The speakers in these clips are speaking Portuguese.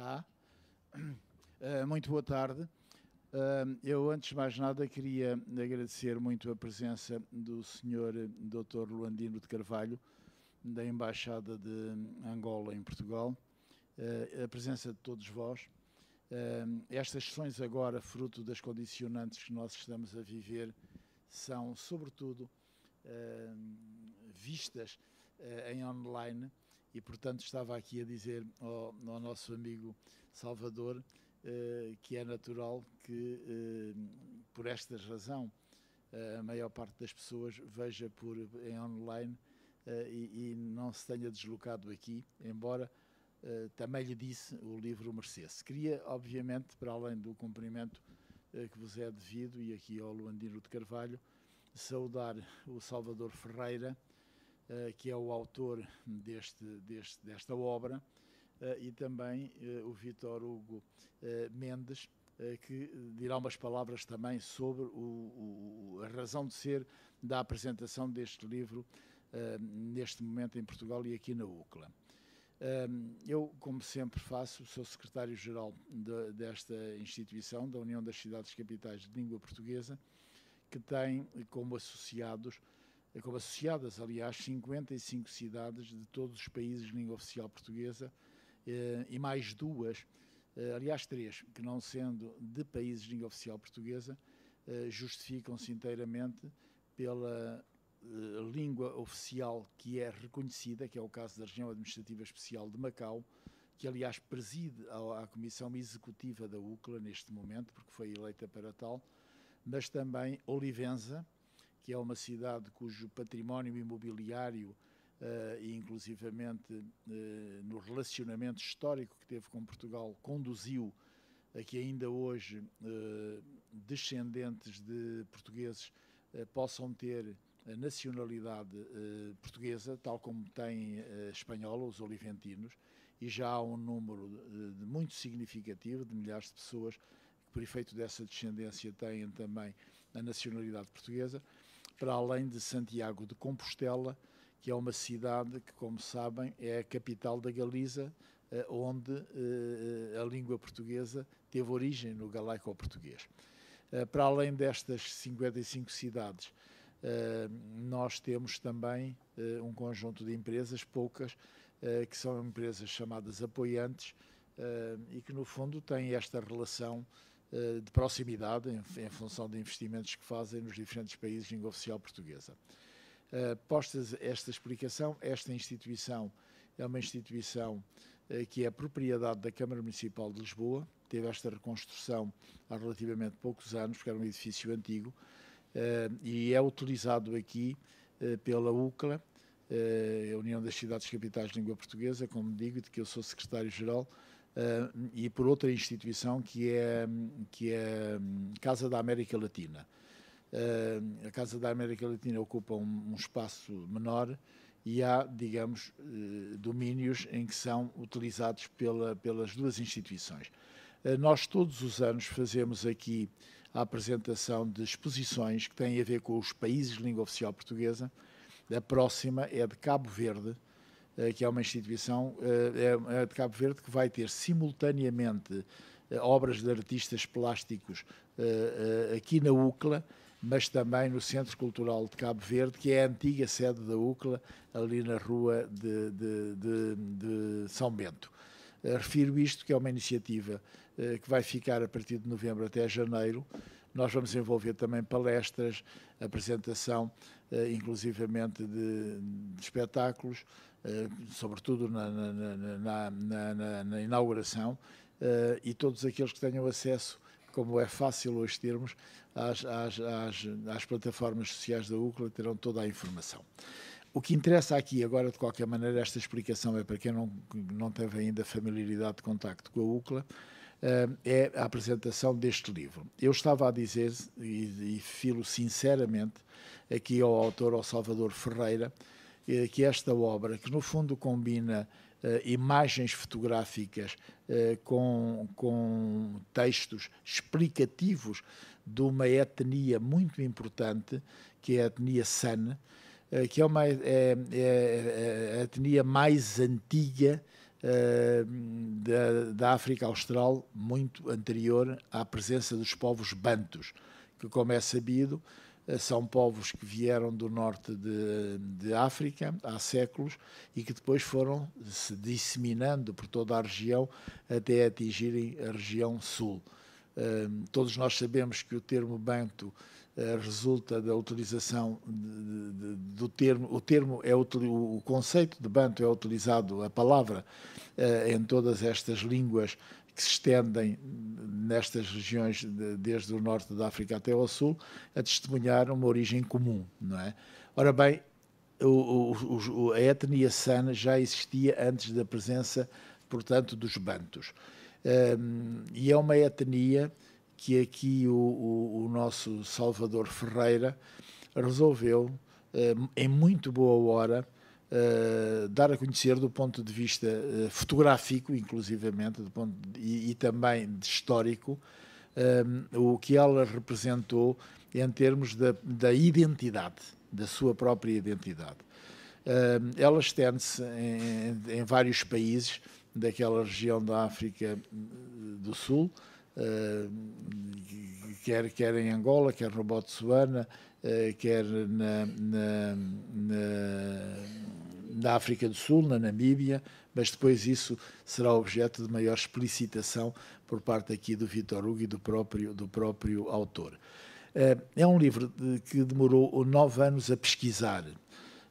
Tá? Eh, muito boa tarde. Ehm, eu, antes de mais nada, queria agradecer muito a presença do Sr. Dr. Luandino de Carvalho, da Embaixada de Angola em Portugal, eh, a presença de todos vós. Ehm, estas sessões agora, fruto das condicionantes que nós estamos a viver, são, sobretudo, ehm, vistas eh, em online e, portanto, estava aqui a dizer ao, ao nosso amigo Salvador eh, que é natural que, eh, por esta razão, eh, a maior parte das pessoas veja por, em online e, e, não se tenha deslocado aqui, embora também lhe disse o livro merecesse. Queria, obviamente, para além do cumprimento que vos é devido, e aqui ao Luandino de Carvalho, saudar o Salvador Ferreira, eh, que é o autor deste, deste desta obra, eh, e também eh, o Vitor Hugo Mendes, que dirá umas palavras também sobre o, o, a razão de ser da apresentação deste livro neste momento em Portugal e aqui na UCLA. Ehm, eu, como sempre faço, sou secretário-geral de, desta instituição, da União das Cidades Capitais de Língua Portuguesa, que tem como associados é associadas, aliás, 55 cidades de todos os países de língua oficial portuguesa eh, e mais duas, eh, aliás, três, que não sendo de países de língua oficial portuguesa, eh, justificam-se inteiramente pela língua oficial que é reconhecida, que é o caso da Região Administrativa Especial de Macau, que aliás preside a, a Comissão Executiva da UCLA neste momento, porque foi eleita para tal, mas também Olivenza, que é uma cidade cujo património imobiliário uh, e inclusivamente uh, no relacionamento histórico que teve com Portugal conduziu a que ainda hoje uh, descendentes de portugueses possam ter a nacionalidade portuguesa, tal como têm a espanhola, os oliventinos, e já há um número de, muito significativo de milhares de pessoas que, por efeito dessa descendência, têm também a nacionalidade portuguesa para além de Santiago de Compostela, que é uma cidade que, como sabem, é a capital da Galiza, eh, onde eh, eh, a língua portuguesa teve origem no galaico-português. Para além destas 55 cidades, nós temos também um conjunto de empresas, poucas, que são empresas chamadas apoiantes e que, no fundo, têm esta relação eh, de proximidade em, em, função de investimentos que fazem nos diferentes países de língua oficial portuguesa. Uh, eh, posta esta explicação, esta instituição é uma instituição uh, que é propriedade da Câmara Municipal de Lisboa, teve esta reconstrução há relativamente poucos anos, porque era um edifício antigo, uh, e é utilizado aqui pela UCLA, a União das Cidades Capitais de Língua Portuguesa, como digo, de que eu sou secretário-geral, uh, e por outra instituição que é, que é Casa da América Latina. Uh, a Casa da América Latina ocupa um, um espaço menor e há, digamos, uh, domínios em que são utilizados pela, pelas duas instituições. Ah, nós todos os anos fazemos aqui a apresentação de exposições que têm a ver com os países de língua oficial portuguesa. A próxima é de Cabo Verde, eh, que é uma instituição eh, é, é de Cabo Verde que vai ter simultaneamente eh, obras de artistas plásticos aqui na UCLA, mas também no Centro Cultural de Cabo Verde, que é a antiga sede da UCLA, ali na rua de, de, de, de São Bento. Refiro isto que é uma iniciativa que vai ficar a partir de novembro até janeiro. Nós vamos envolver também palestras, apresentação, inclusivamente de, de espetáculos, eh, sobretudo na, na, na, na inauguração, eh, e todos aqueles que tenham acesso, como é fácil hoje termos, às, às, às, às plataformas sociais da UCLA, terão toda a informação. O que interessa aqui agora, de qualquer maneira, esta explicação é para quem não, não teve ainda familiaridade de contacto com a UCLA, eh, é a apresentação deste livro. Eu estava a dizer, e, e filo sinceramente aqui ao autor, ao Salvador Ferreira, que, esta obra, que no fundo combina uh, imagens fotográficas uh, com, com textos explicativos de uma etnia muito importante, que é a etnia San, uh, que é, uma, é é, é, é a etnia mais antiga da, da África Austral, muito anterior à presença dos povos bantos, que, como é sabido, eh, são povos que vieram do norte de, de, África há séculos e que depois foram se disseminando por toda a região até atingirem a região sul. Ehm, todos nós sabemos que o termo banto uh, resulta da utilização de, de, do termo o termo é o, o conceito de banto é utilizado a palavra uh, em todas estas línguas que se estendem nestas regiões, de, desde o norte da África até ao sul, a testemunhar uma origem comum, não é? Ora bem, o, o, a etnia sana já existia antes da presença, portanto, dos bantos. Um, e é uma etnia que aqui o, o, o nosso Salvador Ferreira resolveu, um, em muito boa hora, uh, dar a conhecer do ponto de vista uh, fotográfico, inclusivamente, do ponto de, e, e, também histórico, um, eh, o que ela representou em termos da, da identidade, da sua própria identidade. Um, ela estende-se em, em, vários países daquela região da África do Sul, uh, quer, quer em Angola, quer no Botsuana, uh, quer na, na, na na África do Sul, na Namíbia, mas depois isso será objeto de maior explicitação por parte aqui do Vitor Hugo e do próprio, do próprio autor. Eh, é um livro que demorou nove anos a pesquisar,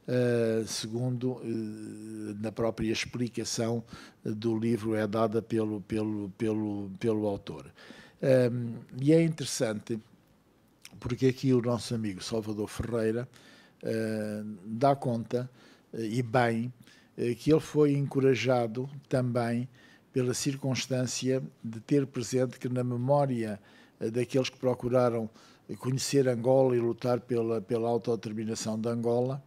eh, segundo eh, na própria explicação do livro é dada pelo, pelo, pelo, pelo autor. E é interessante porque aqui o nosso amigo Salvador Ferreira dá conta eh, e bem eh, que ele foi encorajado também pela circunstância de ter presente que na memória eh, daqueles que procuraram conhecer Angola e lutar pela, pela autodeterminação de Angola,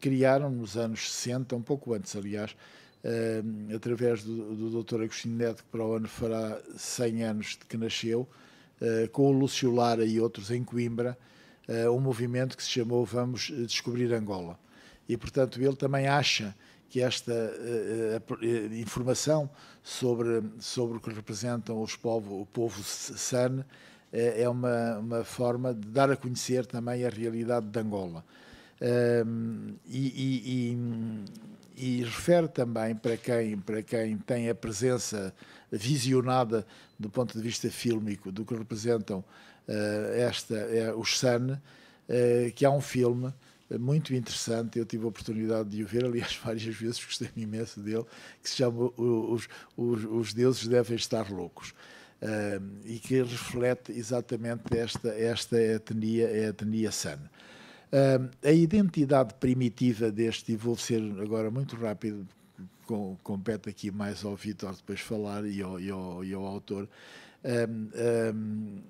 criaram nos anos 60, um pouco antes aliás, através do, do Dr. Agostinho Neto, que para o ano fará 100 anos de que nasceu, com o Lúcio Lara e outros em Coimbra, eh, um movimento que se chamou Vamos eh, Descobrir Angola. E, portanto, ele também acha que esta eh, informação sobre, sobre o que representam os povo, o povo SAN é uma, uma forma de dar a conhecer também a realidade de Angola. Ehm, e, e, e, e, refere também para quem, para quem tem a presença visionada do ponto de vista fílmico do que representam eh, esta é o Sun, eh, que é um filme muito interessante, eu tive a oportunidade de o ver, aliás, várias vezes, gostei-me imenso dele, que se chama Os, Os, Os Deuses Devem Estar Loucos. Uh, e que reflete exatamente esta, esta etnia, é a etnia é San. Uh, a identidade primitiva deste, e vou ser agora muito rápido, com, compete aqui mais ao Vitor depois falar e ao, e ao, e ao autor, um, um,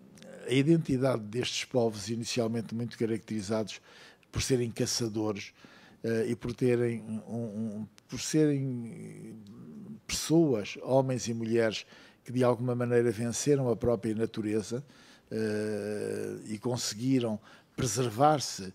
a identidade destes povos, inicialmente muito caracterizados por serem caçadores uh, e por terem um, um, por serem pessoas, homens e mulheres que de alguma maneira venceram a própria natureza uh, e conseguiram preservar-se uh,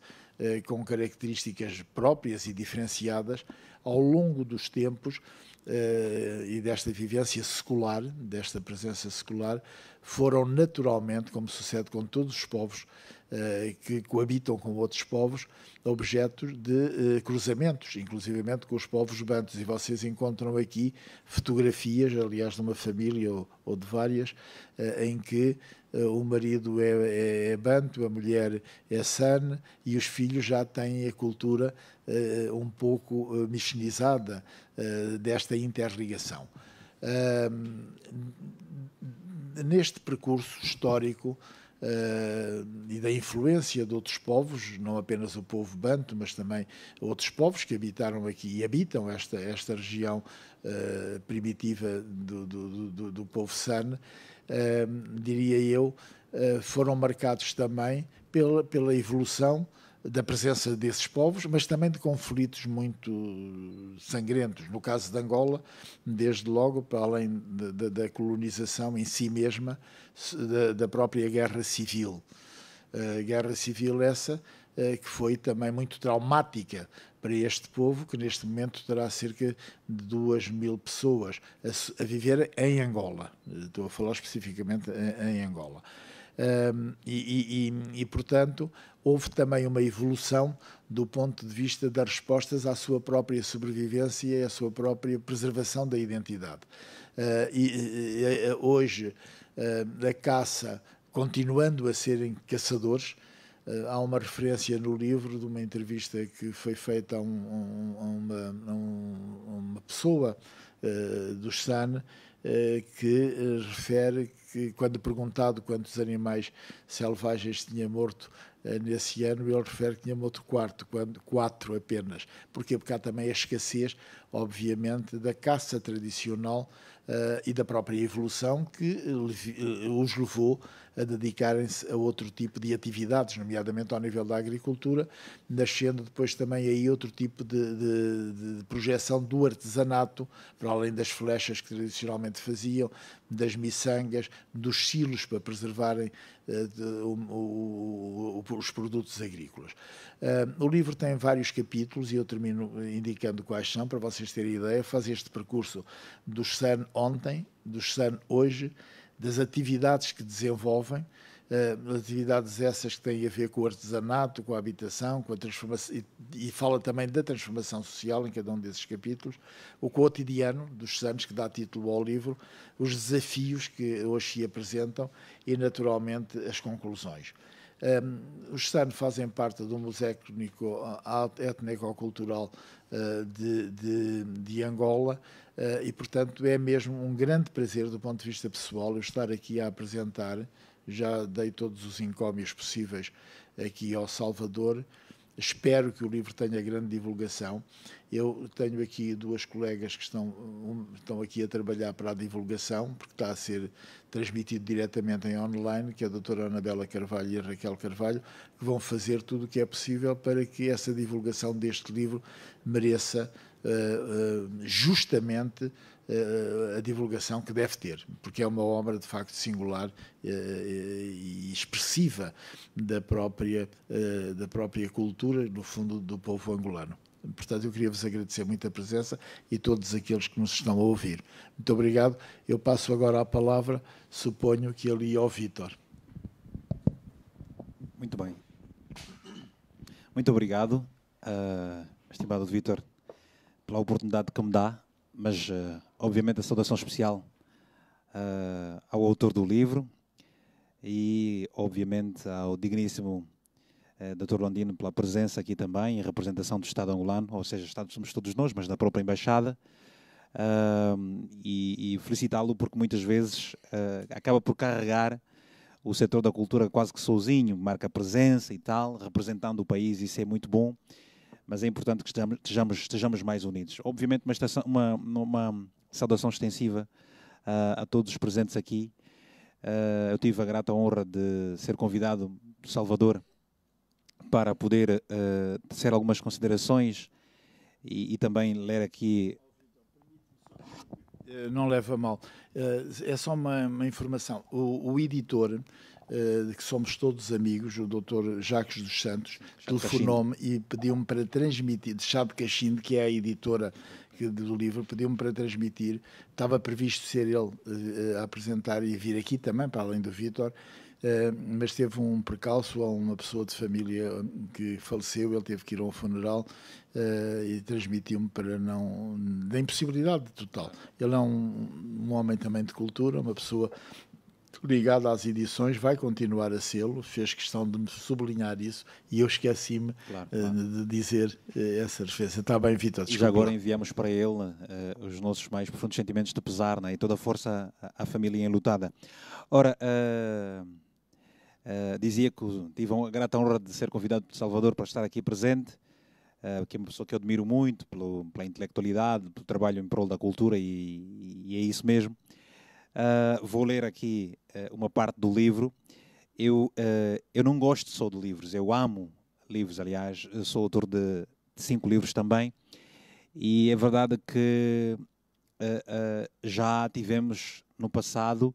com características próprias e diferenciadas ao longo dos tempos Uh, e desta vivência secular, desta presença secular, foram naturalmente, como sucede com todos os povos, eh, que coabitam com outros povos, objetos de eh, cruzamentos, inclusivamente com os povos bantos. E vocês encontram aqui fotografias, aliás, de uma família ou, de várias, eh, em que o marido é, é, é, banto, a mulher é san e os filhos já têm a cultura um pouco missionizada desta interligação. Uh, neste percurso histórico, Uh, e da influência de outros povos, não apenas o povo banto, mas também outros povos que habitaram aqui e habitam esta, esta região uh, primitiva do, do, do, do povo San, uh, diria eu, foram marcados também pela, pela evolução da presença desses povos, mas também de conflitos muito sangrentos. No caso de Angola, desde logo, para além da colonização em si mesma, da, da própria guerra civil. guerra civil essa eh, que foi também muito traumática para este povo, que neste momento terá cerca de 2 mil pessoas a, viver em Angola. Estou a falar especificamente em, em Angola e, e, e, portanto, houve também uma evolução do ponto de vista das respostas à sua própria sobrevivência e à sua própria preservação da identidade. Ah, e, e, hoje, ah, a caça, continuando a serem caçadores, ah, há uma referência no livro de uma entrevista que foi feita a, um, a, uma, a uma, pessoa do SAN eh, que eh, refere que, quando perguntado quantos animais selvagens tinha morto eh, nesse ano, ele refere que tinha morto quando, quatro apenas. Porquê? Porque há também a escassez, obviamente, da caça tradicional e da própria evolução que os levou a dedicarem-se a outro tipo de atividades, nomeadamente ao nível da agricultura, nascendo depois também aí outro tipo de, de, de projeção do artesanato, para além das flechas que tradicionalmente faziam, das miçangas, dos silos para preservarem uh, de, o, o, os produtos agrícolas. Uh, o livro tem vários capítulos e eu termino indicando quais são, para vocês terem ideia. Faz este percurso dos SAN ontem, dos SAN hoje das atividades que desenvolvem, uh, atividades essas que têm a ver com o artesanato, com a habitação, com a transformação, e, e, fala também da transformação social em cada um desses capítulos, o cotidiano dos Santos, que dá título ao livro, os desafios que hoje se apresentam e, naturalmente, as conclusões. Um, os SAN fazem parte do Museu Étnico-Cultural ah, de, de, de, Angola ah, e, portanto, é mesmo um grande prazer do ponto de vista pessoal eu estar aqui a apresentar. Já dei todos os encómios possíveis aqui ao Salvador Espero que o livro tenha grande divulgação. Eu tenho aqui duas colegas que estão, um, estão aqui a trabalhar para a divulgação, porque está a ser transmitido diretamente em online, que é a doutora Anabela Carvalho e a Raquel Carvalho, que vão fazer tudo o que é possível para que essa divulgação deste livro mereça uh, uh, justamente eh, a divulgação que deve ter, porque é uma obra de facto singular eh, e expressiva da própria, eh, da própria cultura, no fundo, do povo angolano. Portanto, eu queria vos agradecer muito a presença e todos aqueles que nos estão a ouvir. Muito obrigado. Eu passo agora a palavra, suponho que ali ao Vítor. Muito bem. Muito obrigado, uh, estimado Vítor, pela oportunidade que me dá, mas uh, obviamente, a saudação especial uh, ao autor do livro e, obviamente, ao digníssimo uh, eh, Dr. Londino pela presença aqui também, em representação do Estado angolano, ou seja, estamos somos todos nós, mas da própria Embaixada. Uh, e, e felicitá-lo porque muitas vezes ah, acaba por carregar o setor da cultura quase que sozinho, marca presença e tal, representando o país, isso é muito bom mas é importante que estejamos, estejamos, mais unidos. Obviamente, uma, uma, Saudação extensiva a, ah, a todos os presentes aqui. Uh, eu tive a grata honra de ser convidado do Salvador para poder uh, algumas considerações e, e, também ler aqui. Eh, não leva mal. Uh, é só uma, uma informação. O, o editor de eh, que somos todos amigos, o Dr. Jacques dos Santos, telefonou-me e pediu-me para transmitir, de Chá de cachimbo que é a editora do livro, pediu-me para transmitir. Estava previsto ser ele eh, eh, a apresentar e vir aqui também, para além do Vítor, eh, mas teve um percalço a uma pessoa de família que faleceu, ele teve que ir a um funeral e transmitiu-me para não. da impossibilidade total. Ele é um, um homem também de cultura, uma pessoa muito ligado às edições, vai continuar a sê-lo, fez questão de me sublinhar isso e eu esqueci-me claro, eh, claro. de dizer eh, essa referência. Está bem, Vitor, desculpa. E já agora enviamos para ele uh, os nossos mais profundos sentimentos de pesar né, e toda a força à família enlutada. Ora, uh, uh, dizia que tive a grata honra de ser convidado por Salvador para estar aqui presente, que é uma pessoa que eu admiro muito pelo, pela intelectualidade, pelo trabalho em prol da cultura e, e é isso mesmo. Uh, vou ler aqui uh, uma parte do livro. Eu, uh, eu não gosto só de livros, eu amo livros. Aliás, eu sou autor de, de cinco livros também. E é verdade que eh, já tivemos no passado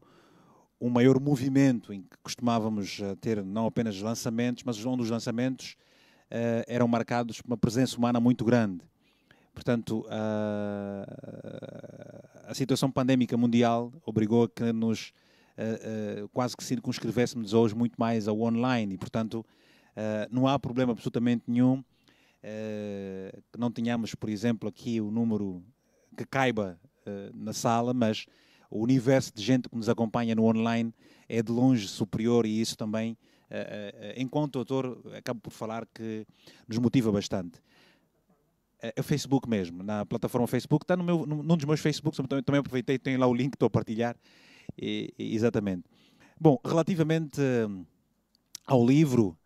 um maior movimento em que costumávamos ter não apenas lançamentos, mas onde os lançamentos eram marcados por uma presença humana muito grande. Portanto, a, a situação pandémica mundial obrigou a que nos a, a, quase que circunscrevêssemos hoje muito mais ao online e, portanto, não há problema absolutamente nenhum que não tenhamos, por exemplo, aqui o número que caiba na sala, mas o universo de gente que nos acompanha no online é de longe superior e isso também, enquanto autor, acabo por falar que nos motiva bastante. É, é, o Facebook mesmo, na plataforma Facebook, está no meu, num dos meus Facebooks, também, aproveitei, tenho lá o link, estou a partilhar, e, exatamente. Bom, relativamente hum, ao livro,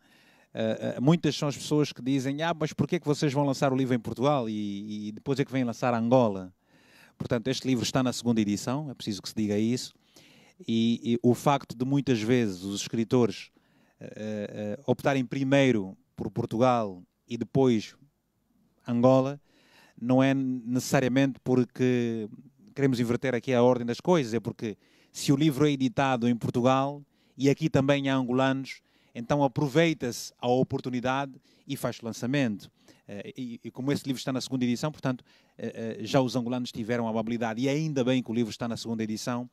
eh, eh, muitas são as pessoas que dizem, ah, mas porquê é que vocês vão lançar o livro em Portugal e, e depois é que vêm lançar a Angola? Portanto, este livro está na segunda edição, é preciso que se diga isso, e, e o facto de muitas vezes os escritores eh, optarem primeiro por Portugal e depois Angola, não é necessariamente porque queremos inverter aqui a ordem das coisas, é porque se o livro é editado em Portugal e aqui também há angolanos, então aproveita-se a oportunidade e faz lançamento. Eh, e, como esse livro está na segunda edição, portanto, eh, eh, já os angolanos tiveram a habilidade, e ainda bem que o livro está na segunda edição,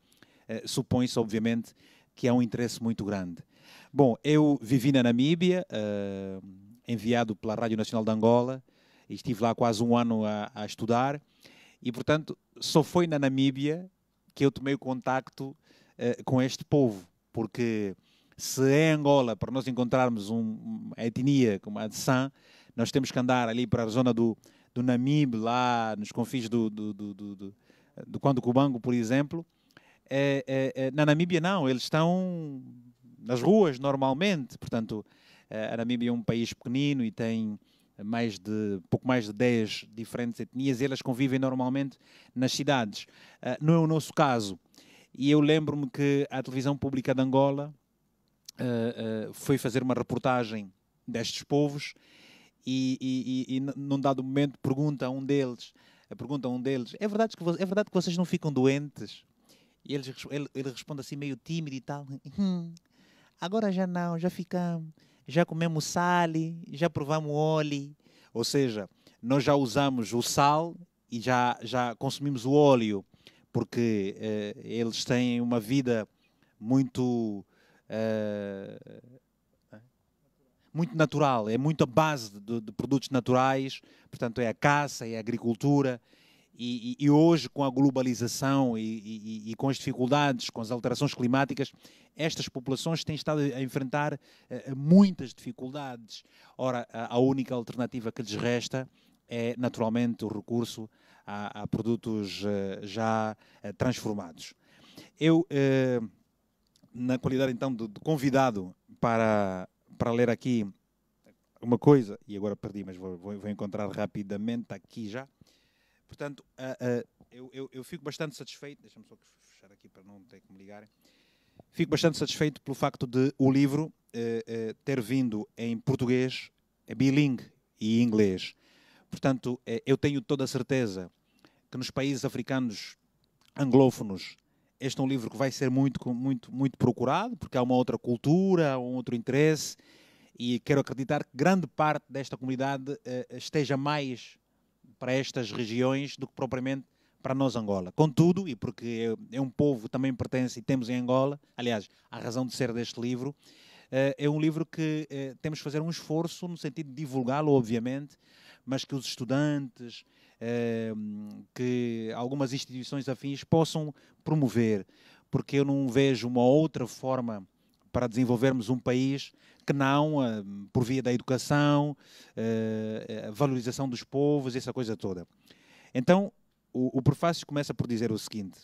supõe-se, obviamente, que há é um interesse muito grande. Bom, eu vivi na Namíbia, enviado pela Rádio Nacional de Angola, estive lá quase um ano a, a estudar, e portanto só foi na Namíbia que eu tomei o contacto eh, com este povo, porque se é Angola, para nós encontrarmos um, uma etnia como a de San, nós temos que andar ali para a zona do, do lá nos confins do, do, do, do, do Quando Cubango, por exemplo. É, é, é, na Namíbia, não, eles estão nas ruas normalmente. Portanto, eh, a Namíbia é um país pequenino e tem mais de pouco mais de 10 diferentes etnias, elas convivem normalmente nas cidades. Uh, não é o nosso caso. E eu lembro-me que a televisão pública de Angola uh, uh, foi fazer uma reportagem destes povos e, e, e, e, num dado momento pergunta a um deles, pergunta um deles, é verdade que, é verdade que vocês não ficam doentes? E eles, ele, ele responde assim meio tímido e tal, hum, agora já não, já ficamos já comemos sal, já provamos óleo, ou seja, nós já usamos o sal e já, já consumimos o óleo, porque eh, eles têm uma vida muito. Eh, muito natural, é muito a base de, de produtos naturais, portanto é a caça, é a agricultura, e, e, hoje, com a globalização e, e, e, com as dificuldades, com as alterações climáticas, estas populações têm estado a enfrentar uh, muitas dificuldades. Ora, a, única alternativa que lhes resta é, naturalmente, o recurso a, a produtos uh, já uh, transformados. Eu, na qualidade então de, de convidado para, para ler aqui uma coisa, e agora perdi, mas vou, vou encontrar rapidamente, aqui já Portanto, uh, uh, eu, eu, eu, fico bastante satisfeito, deixa-me só fechar aqui para não ter que me ligarem, fico bastante satisfeito pelo facto de o livro uh, ter vindo em português, é bilingue e inglês. Portanto, é, eu tenho toda a certeza que nos países africanos anglófonos este é um livro que vai ser muito, muito, muito procurado, porque há uma outra cultura, há um outro interesse, e quero acreditar que grande parte desta comunidade eh, esteja mais para estas regiões do que propriamente para nós Angola. Contudo, e porque é, é um povo também pertence e temos em Angola, aliás, a razão de ser deste livro, eh, é um livro que eh, temos de fazer um esforço no sentido de divulgá-lo, obviamente, mas que os estudantes, eh, que algumas instituições afins possam promover, porque eu não vejo uma outra forma para desenvolvermos um país que não uh, por via da educação, uh, valorização dos povos, essa coisa toda. Então, o, o prefácio começa por dizer o seguinte: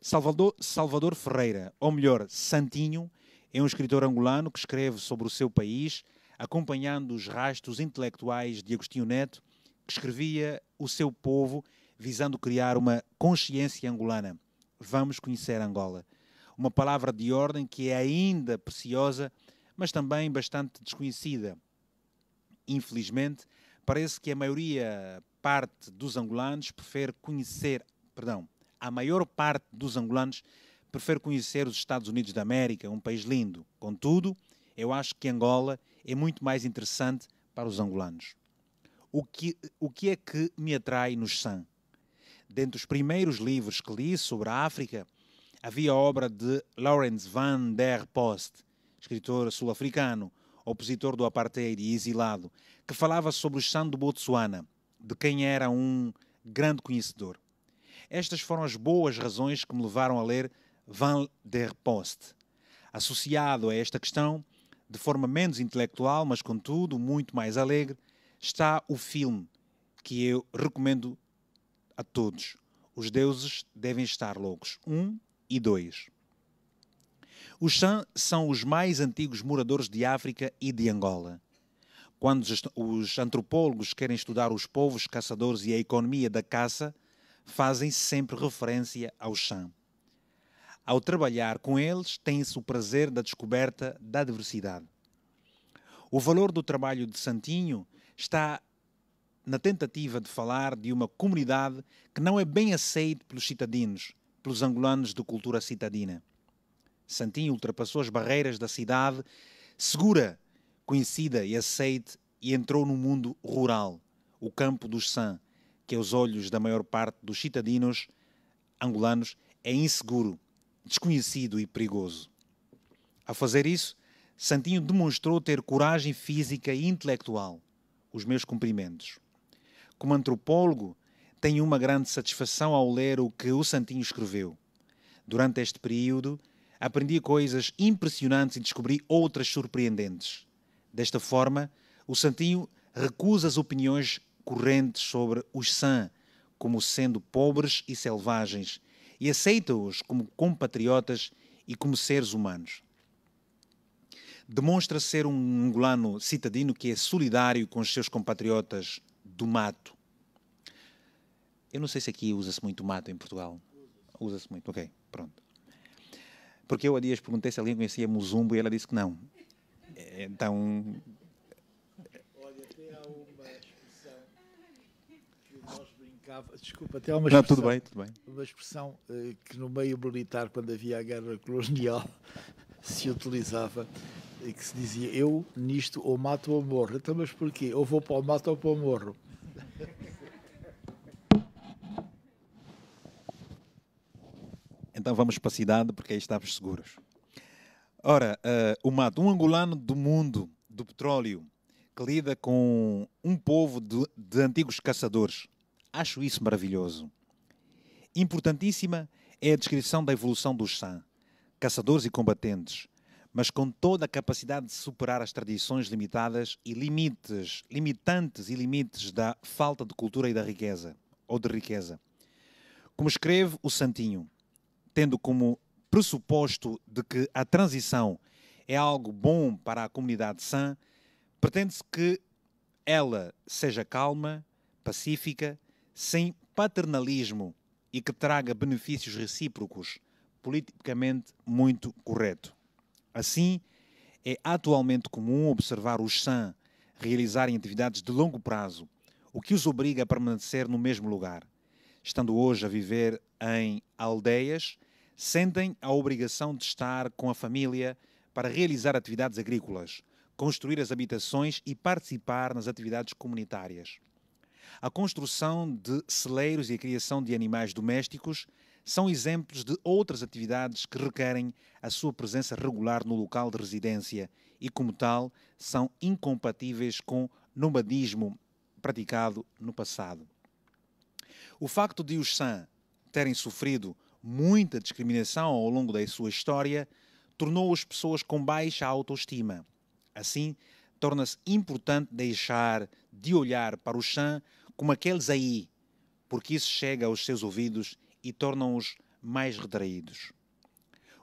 Salvador, Salvador Ferreira, ou melhor, Santinho, é um escritor angolano que escreve sobre o seu país, acompanhando os rastros intelectuais de Agostinho Neto, que escrevia o seu povo visando criar uma consciência angolana. Vamos conhecer Angola uma palavra de ordem que é ainda preciosa, mas também bastante desconhecida. Infelizmente, parece que a maioria parte dos angolanos prefere conhecer, perdão, a maior parte dos angolanos prefere conhecer os Estados Unidos da América, um país lindo. Contudo, eu acho que Angola é muito mais interessante para os angolanos. O que, o que é que me atrai no San? Dentre os primeiros livros que li sobre a África, havia a obra de Lawrence van der Post, escritor sul-africano, opositor do apartheid e exilado, que falava sobre o santo do Botsuana, de quem era um grande conhecedor. Estas foram as boas razões que me levaram a ler Van der Post. Associado a esta questão, de forma menos intelectual, mas contudo muito mais alegre, está o filme que eu recomendo a todos. Os deuses devem estar loucos. Um e 2. Os Xan são os mais antigos moradores de África e de Angola. Quando os antropólogos querem estudar os povos caçadores e a economia da caça, fazem sempre referência ao chã. Ao trabalhar com eles, tem-se o prazer da descoberta da diversidade. O valor do trabalho de Santinho está na tentativa de falar de uma comunidade que não é bem aceita pelos cidadãos pelos angolanos de cultura citadina. Santinho ultrapassou as barreiras da cidade segura, conhecida e aceite e entrou no mundo rural, o campo dos San, que aos olhos da maior parte dos citadinos angolanos é inseguro, desconhecido e perigoso. A fazer isso, Santinho demonstrou ter coragem física e intelectual. Os meus cumprimentos. Como antropólogo, tenho uma grande satisfação ao ler o que o Santinho escreveu. Durante este período, aprendi coisas impressionantes e descobri outras surpreendentes. Desta forma, o Santinho recusa as opiniões correntes sobre os San como sendo pobres e selvagens e aceita-os como compatriotas e como seres humanos. Demonstra ser um angolano citadino que é solidário com os seus compatriotas do mato, eu não sei se aqui usa-se muito mato em Portugal. Usa-se muito, ok, pronto. Porque eu há dias perguntei se alguém conhecia Muzumbo e ela disse que não. Então. Olha, até há uma expressão que nós Desculpa, até há uma expressão. Não, tudo bem, tudo bem. Uma expressão eh, que no meio militar, quando havia a guerra colonial, se utilizava e que se dizia: eu nisto ou mato ou morro. Então, mas porquê? Ou vou para o mato ou para o morro. Então vamos para a cidade, porque aí estávamos seguros. Ora, uh, o Mato, um angolano do mundo do petróleo, que lida com um povo de, de antigos caçadores. Acho isso maravilhoso. Importantíssima é a descrição da evolução dos San, caçadores e combatentes, mas com toda a capacidade de superar as tradições limitadas e limites, limitantes e limites da falta de cultura e da riqueza, ou de riqueza. Como escreve o Santinho, tendo como pressuposto de que a transição é algo bom para a comunidade sã, pretende-se que ela seja calma, pacífica, sem paternalismo e que traga benefícios recíprocos, politicamente muito correto. Assim, é atualmente comum observar os SAM realizarem atividades de longo prazo, o que os obriga a permanecer no mesmo lugar estando hoje a viver em aldeias, sentem a obrigação de estar com a família para realizar atividades agrícolas, construir as habitações e participar nas atividades comunitárias. A construção de celeiros e a criação de animais domésticos são exemplos de outras atividades que requerem a sua presença regular no local de residência e, como tal, são incompatíveis com nomadismo praticado no passado. O facto de os San terem sofrido muita discriminação ao longo da sua história tornou-os pessoas com baixa autoestima. Assim, torna-se importante deixar de olhar para os San como aqueles aí, porque isso chega aos seus ouvidos e torna-os mais retraídos.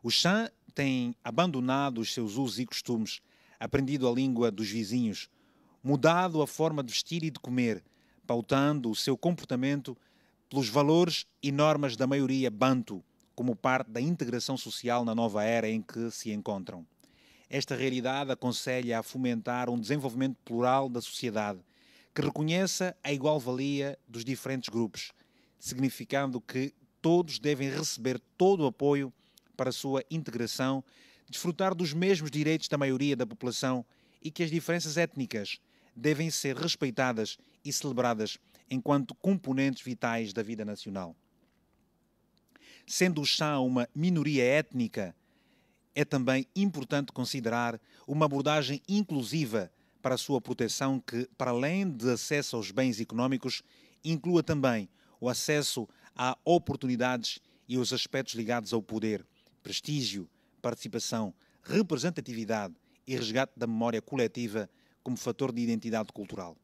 Os San têm abandonado os seus usos e costumes, aprendido a língua dos vizinhos, mudado a forma de vestir e de comer, pautando o seu comportamento pelos valores e normas da maioria banto como parte da integração social na nova era em que se encontram. Esta realidade aconselha a fomentar um desenvolvimento plural da sociedade, que reconheça a igual-valia dos diferentes grupos, significando que todos devem receber todo o apoio para a sua integração, desfrutar dos mesmos direitos da maioria da população e que as diferenças étnicas devem ser respeitadas e celebradas enquanto componentes vitais da vida nacional. Sendo o chá uma minoria étnica, é também importante considerar uma abordagem inclusiva para a sua proteção que, para além de acesso aos bens económicos, inclua também o acesso a oportunidades e os aspectos ligados ao poder, prestígio, participação, representatividade e resgate da memória coletiva como fator de identidade cultural.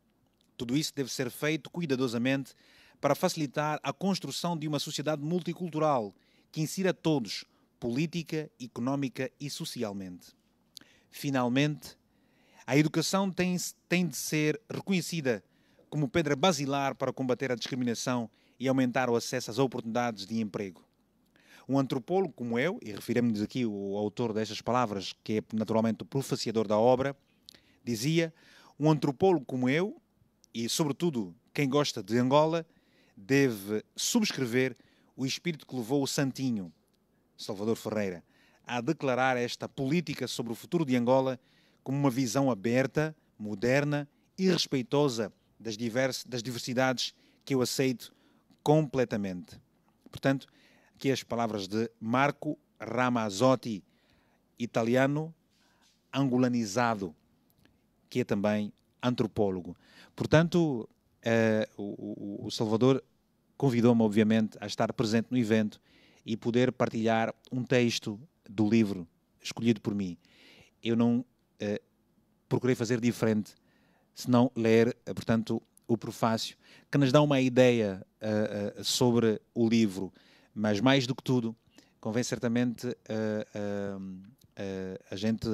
Tudo isso deve ser feito cuidadosamente para facilitar a construção de uma sociedade multicultural que insira todos, política, económica e socialmente. Finalmente, a educação tem, tem de ser reconhecida como pedra basilar para combater a discriminação e aumentar o acesso às oportunidades de emprego. Um antropólogo como eu, e refiremos-nos aqui ao autor destas palavras, que é naturalmente o profaciador da obra, dizia: um antropólogo como eu e, sobretudo, quem gosta de Angola deve subscrever o espírito que levou o Santinho, Salvador Ferreira, a declarar esta política sobre o futuro de Angola como uma visão aberta, moderna e respeitosa das, divers, das diversidades que eu aceito completamente. Portanto, aqui as palavras de Marco Ramazzotti, italiano angolanizado, que é também antropólogo. Portanto, uh, o, o, Salvador convidou-me, obviamente, a estar presente no evento e poder partilhar um texto do livro escolhido por mim. Eu não uh, procurei fazer diferente, senão ler, eh, portanto, o prefácio, que nos dá uma ideia uh, sobre o livro, mas mais do que tudo, convém certamente a gente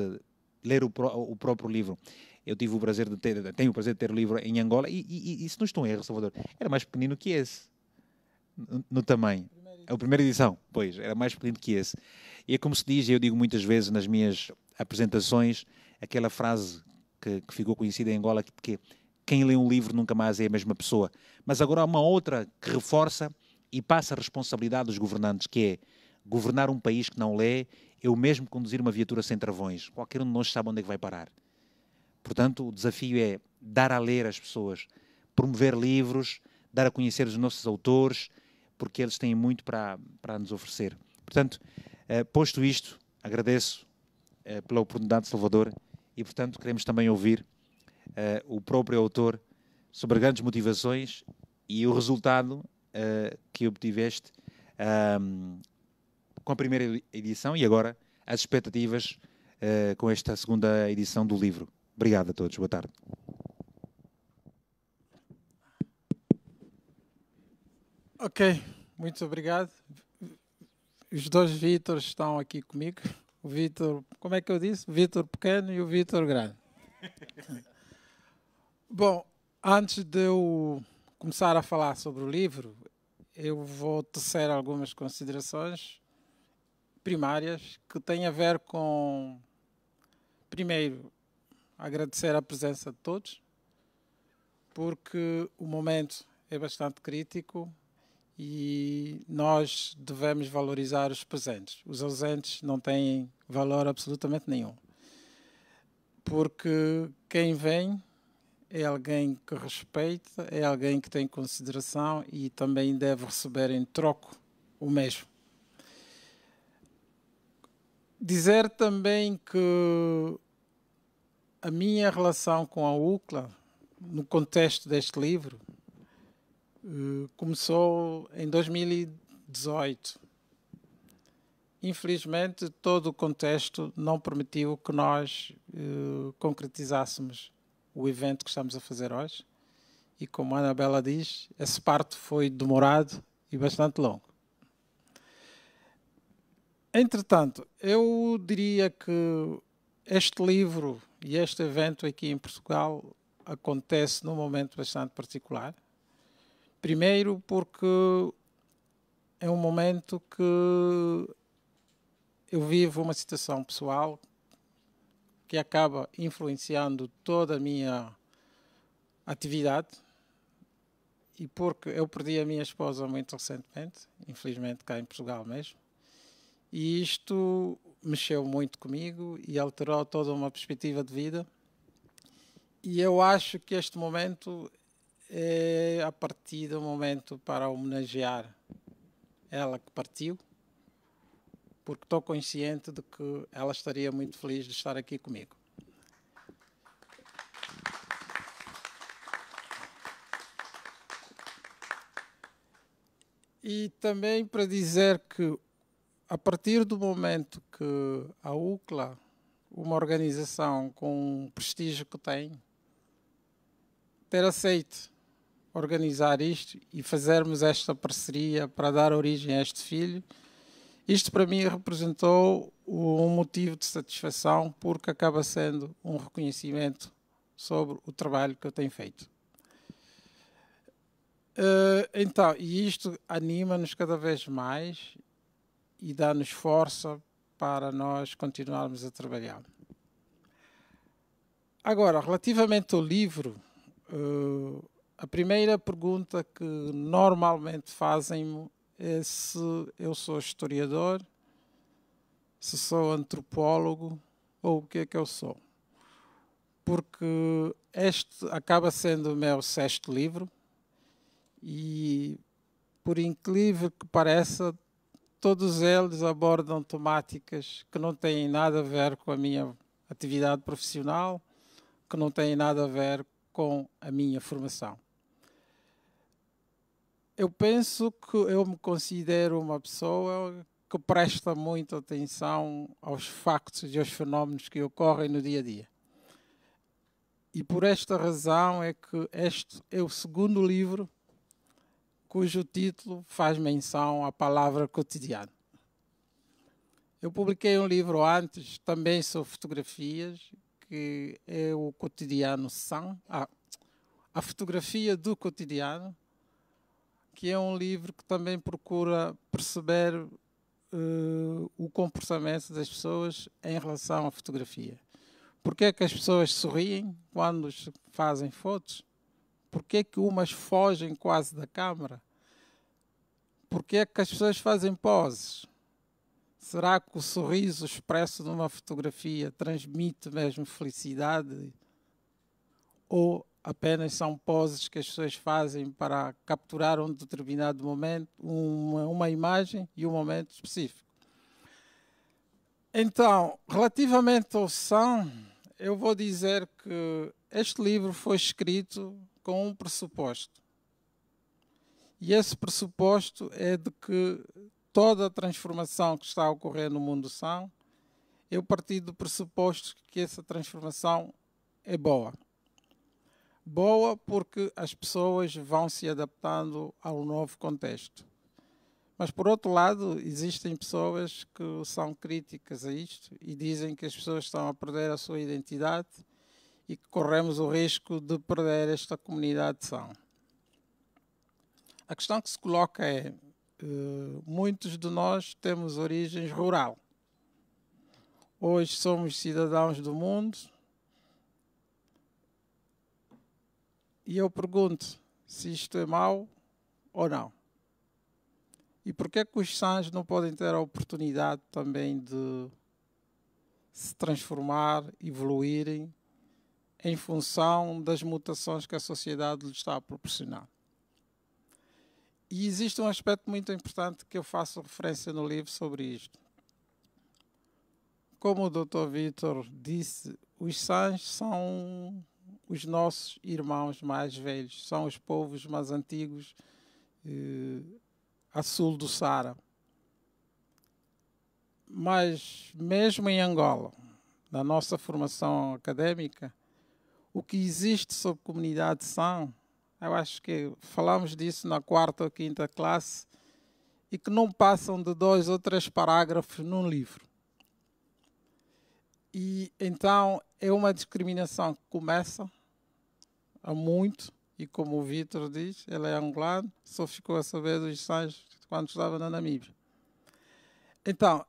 ler o, pró o próprio livro. Eu tive o prazer de ter, tenho o prazer de ter o livro em Angola e, e, e se não estou em erro, Salvador, era mais pequenino que esse no, no tamanho. É a primeira edição, pois, era mais pequenino que esse. E é como se diz, eu digo muitas vezes nas minhas apresentações, aquela frase que, que ficou conhecida em Angola, que quem lê um livro nunca mais é a mesma pessoa. Mas agora há uma outra que reforça e passa a responsabilidade dos governantes, que é governar um país que não lê é o mesmo conduzir uma viatura sem travões. Qualquer um de nós sabe onde é que vai parar. Portanto, o desafio é dar a ler às pessoas, promover livros, dar a conhecer os nossos autores, porque eles têm muito para, para nos oferecer. Portanto, eh, posto isto, agradeço eh, pela oportunidade, Salvador, e, portanto, queremos também ouvir eh, o próprio autor sobre grandes motivações e o resultado que obtiveste ehm, com a primeira edição e agora as expectativas com esta segunda edição do livro. Obrigado a todos. Boa tarde. Ok, muito obrigado. Os dois Vítores estão aqui comigo. O Vítor, como é que eu disse? O Vítor Pequeno e o Vítor Grande. Bom, antes de eu começar a falar sobre o livro, eu vou tecer algumas considerações primárias que têm a ver com, primeiro, agradecer a presença de todos, porque o momento é bastante crítico e nós devemos valorizar os presentes. Os ausentes não têm valor absolutamente nenhum. Porque quem vem é alguém que respeita, é alguém que tem consideração e também deve receber em troco o mesmo. Dizer também que a minha relação com a UCLA, no contexto deste livro, eh, começou em 2018. Infelizmente, todo o contexto não permitiu que nós eh, concretizássemos o evento que estamos a fazer hoje. E como a Anabela diz, esse parto foi demorado e bastante longo. Entretanto, eu diria que este livro e este evento aqui em Portugal acontece num momento bastante particular. Primeiro, porque é um momento que eu vivo uma situação pessoal que acaba influenciando toda a minha atividade. E porque eu perdi a minha esposa muito recentemente, infelizmente cá em Portugal mesmo, e isto mexeu muito comigo e alterou toda uma perspectiva de vida. E eu acho que este momento é a partir do momento para homenagear ela que partiu, porque estou consciente de que ela estaria muito feliz de estar aqui comigo. E também para dizer que a partir do momento que a UCLA, uma organização com o prestígio que tem, ter aceito organizar isto e fazermos esta parceria para dar origem a este filho, isto para mim representou um motivo de satisfação, porque acaba sendo um reconhecimento sobre o trabalho que eu tenho feito. Eh, então, e isto anima-nos cada vez mais e dá-nos força para nós continuarmos a trabalhar. Agora, relativamente ao livro, uh, a primeira pergunta que normalmente fazem-me é se eu sou historiador, se sou antropólogo ou o que é que eu sou. Porque este acaba sendo o meu sexto livro e, por incrível que pareça, todos eles abordam temáticas que não têm nada a ver com a minha atividade profissional, que não têm nada a ver com a minha formação. Eu penso que eu me considero uma pessoa que presta muita atenção aos factos e aos fenómenos que ocorrem no dia a dia. E por esta razão é que este é o segundo livro cujo título faz menção à palavra cotidiano. Eu publiquei um livro antes, também sobre fotografias, que é o cotidiano são, ah, a fotografia do cotidiano, que é um livro que também procura perceber uh, o comportamento das pessoas em relação à fotografia. Porque é que as pessoas sorriem quando fazem fotos? Porque é que umas fogem quase da câmara? Porque é que as pessoas fazem poses? Será que o sorriso expresso numa fotografia transmite mesmo felicidade? Ou apenas são poses que as pessoas fazem para capturar um determinado momento, uma, uma imagem e um momento específico? Então, relativamente ao som, eu vou dizer que este livro foi escrito com um pressuposto. E esse pressuposto é de que toda a transformação que está a ocorrer no mundo são, eu parti do pressuposto que essa transformação é boa. Boa porque as pessoas vão se adaptando ao novo contexto. Mas, por outro lado, existem pessoas que são críticas a isto e dizem que as pessoas estão a perder a sua identidade e que corremos o risco de perder esta comunidade são. A questão que se coloca é: eh, muitos de nós temos origens rural. Hoje somos cidadãos do mundo. E eu pergunto se isto é mau ou não. E por que é os sãs não podem ter a oportunidade também de se transformar, evoluírem em função das mutações que a sociedade lhe está a proporcionar. E existe um aspecto muito importante que eu faço referência no livro sobre isto. Como o Dr. Vitor disse, os sãs são os nossos irmãos mais velhos, são os povos mais antigos eh, a sul do Saara. Mas mesmo em Angola, na nossa formação académica, o que existe sobre comunidade são, eu acho que falamos disso na quarta ou quinta classe, e que não passam de dois ou três parágrafos num livro. E então é uma discriminação que começa há muito, e como o Vitor diz, ele é angolano, só ficou a saber dos sangue quando estava na Namíbia. Então,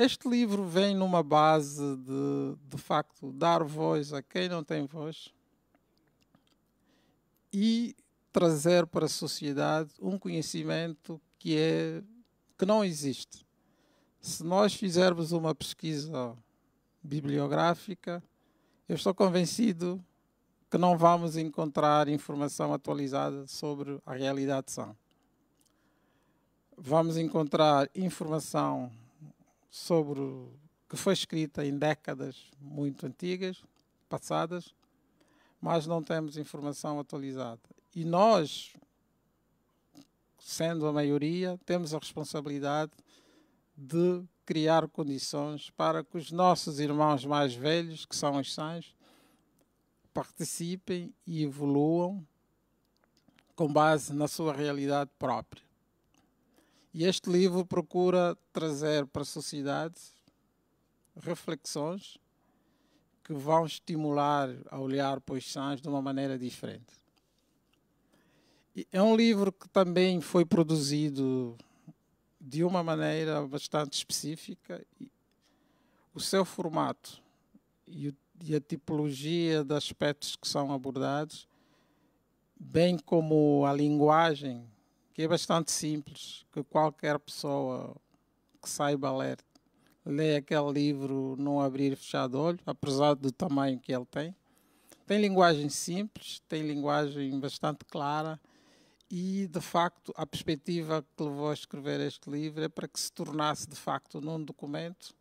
este livro vem numa base de, de facto, dar voz a quem não tem voz e trazer para a sociedade um conhecimento que é que não existe. Se nós fizermos uma pesquisa bibliográfica, eu estou convencido que não vamos encontrar informação atualizada sobre a realidade sã. Vamos encontrar informação sobre que foi escrita em décadas muito antigas, passadas, mas não temos informação atualizada. E nós, sendo a maioria, temos a responsabilidade de criar condições para que os nossos irmãos mais velhos, que são os sãs, participem e evoluam com base na sua realidade própria. E este livro procura trazer para a sociedade reflexões que vão estimular a olhar para os sãs de uma maneira diferente. É um livro que também foi produzido de uma maneira bastante específica. O seu formato e, a tipologia de aspectos que são abordados, bem como a linguagem que é bastante simples, que qualquer pessoa que saiba ler, lê aquele livro não abrir e fechar de olho, apesar do tamanho que ele tem. Tem linguagem simples, tem linguagem bastante clara e, de facto, a perspectiva que levou a escrever este livro é para que se tornasse, de facto, num documento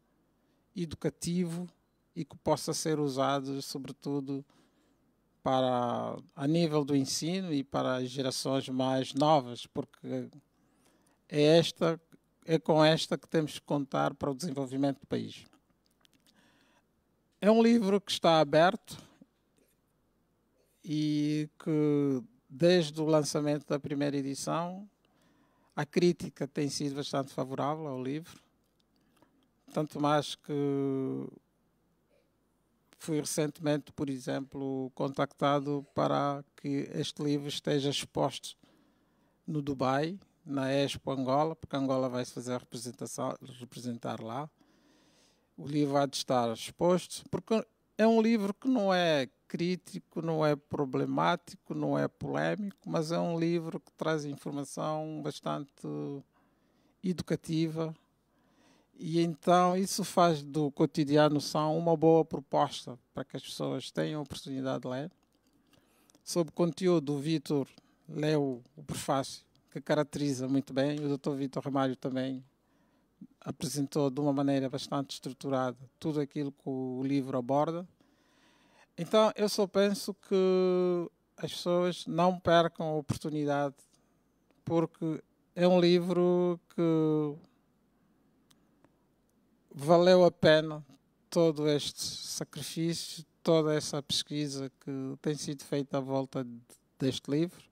educativo e que possa ser usado, sobretudo, para a nível do ensino e para as gerações mais novas, porque é esta é com esta que temos que contar para o desenvolvimento do país. É um livro que está aberto e que desde o lançamento da primeira edição a crítica tem sido bastante favorável ao livro, tanto mais que Fui recentemente, por exemplo, contactado para que este livro esteja exposto no Dubai, na Expo Angola, porque Angola vai se fazer a representação, representar lá. O livro há de estar exposto, porque é um livro que não é crítico, não é problemático, não é polémico, mas é um livro que traz informação bastante educativa e então isso faz do cotidiano são uma boa proposta para que as pessoas tenham a oportunidade de ler. Sobre o conteúdo, o Vitor leu o prefácio, que caracteriza muito bem. O Dr. Vitor Ramalho também apresentou de uma maneira bastante estruturada tudo aquilo que o livro aborda. Então, eu só penso que as pessoas não percam a oportunidade, porque é um livro que valeu a pena todo este sacrifício, toda essa pesquisa que tem sido feita à volta deste livro,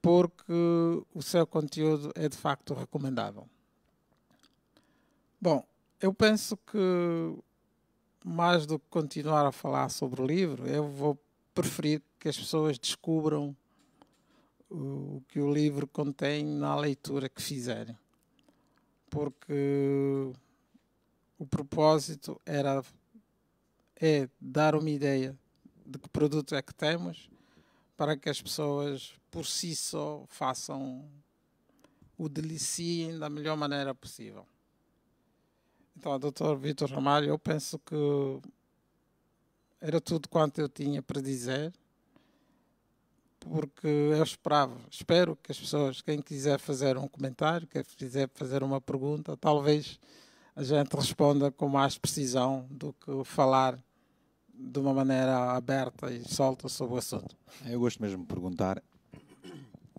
porque o seu conteúdo é de facto recomendável. Bom, eu penso que mais do que continuar a falar sobre o livro, eu vou preferir que as pessoas descubram o que o livro contém na leitura que fizerem. Porque o propósito era é dar uma ideia de que produto é que temos para que as pessoas por si só façam o deliciem da melhor maneira possível. Então, Dr. Vitor Ramalho, eu penso que era tudo quanto eu tinha para dizer, porque eu esperava, espero que as pessoas, quem quiser fazer um comentário, quem quiser fazer uma pergunta, talvez a gente responda com mais precisão do que falar de uma maneira aberta e solta sobre o assunto. Eu gosto mesmo de perguntar,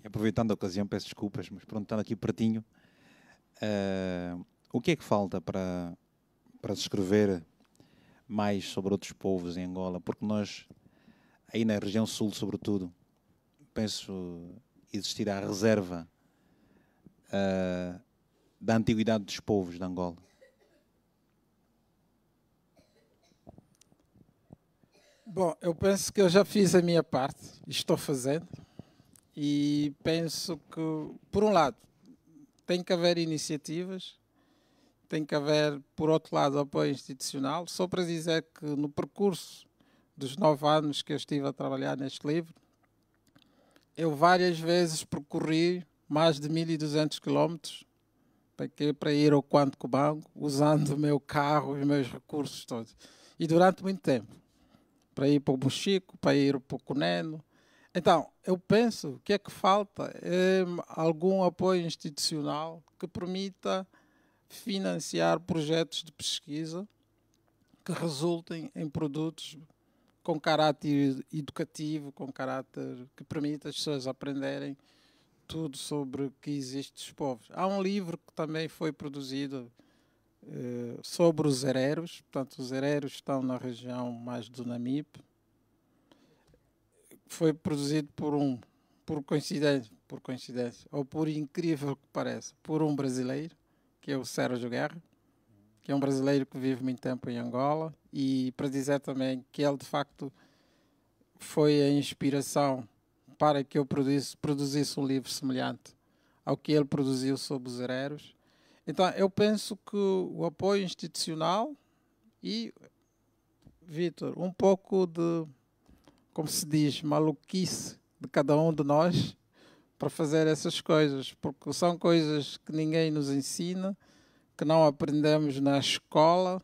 aproveitando a ocasião, peço desculpas, mas perguntando aqui pertinho, uh, o que é que falta para, para se escrever mais sobre outros povos em Angola? Porque nós, aí na região sul sobretudo, penso existir a reserva uh, da antiguidade dos povos de Angola Bom, eu penso que eu já fiz a minha parte, estou fazendo, e penso que, por um lado, tem que haver iniciativas, tem que haver, por outro lado, apoio institucional. Só para dizer que no percurso dos nove anos que eu estive a trabalhar neste livro, eu várias vezes percorri mais de 1.200 quilómetros para, ir ao Quanto Cubango, usando o meu carro, e os meus recursos todos. E durante muito tempo para ir para o Buxico, para ir para o Cuneno. Então, eu penso que é que falta é algum apoio institucional que permita financiar projetos de pesquisa que resultem em produtos com caráter educativo, com caráter que permita as pessoas aprenderem tudo sobre o que existe dos povos. Há um livro que também foi produzido eh, sobre os hereros, portanto, os hereros estão na região mais do Namib. Foi produzido por um, por coincidência, por coincidência, ou por incrível que pareça, por um brasileiro, que é o Sérgio Guerra, que é um brasileiro que vive muito tempo em Angola, e para dizer também que ele, de facto, foi a inspiração para que eu produzisse, produzisse um livro semelhante ao que ele produziu sobre os hereros então, eu penso que o apoio institucional e, Vitor, um pouco de, como se diz, maluquice de cada um de nós para fazer essas coisas, porque são coisas que ninguém nos ensina, que não aprendemos na escola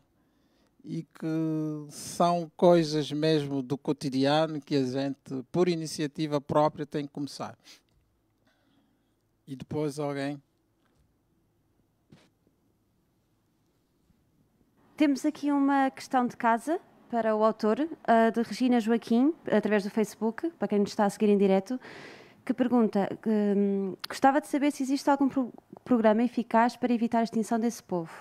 e que são coisas mesmo do cotidiano que a gente, por iniciativa própria, tem que começar. E depois alguém Temos aqui uma questão de casa para o autor, uh, de Regina Joaquim, através do Facebook, para quem nos está a seguir em direto, que pergunta: um, gostava de saber se existe algum pro programa eficaz para evitar a extinção desse povo.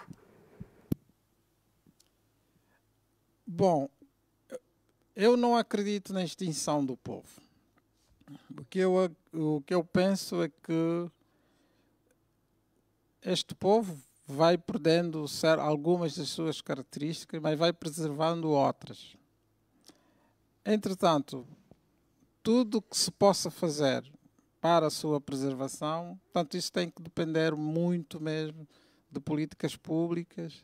Bom, eu não acredito na extinção do povo. O que eu, o que eu penso é que este povo vai perdendo algumas das suas características, mas vai preservando outras. Entretanto, tudo que se possa fazer para a sua preservação, portanto, isso tem que depender muito mesmo de políticas públicas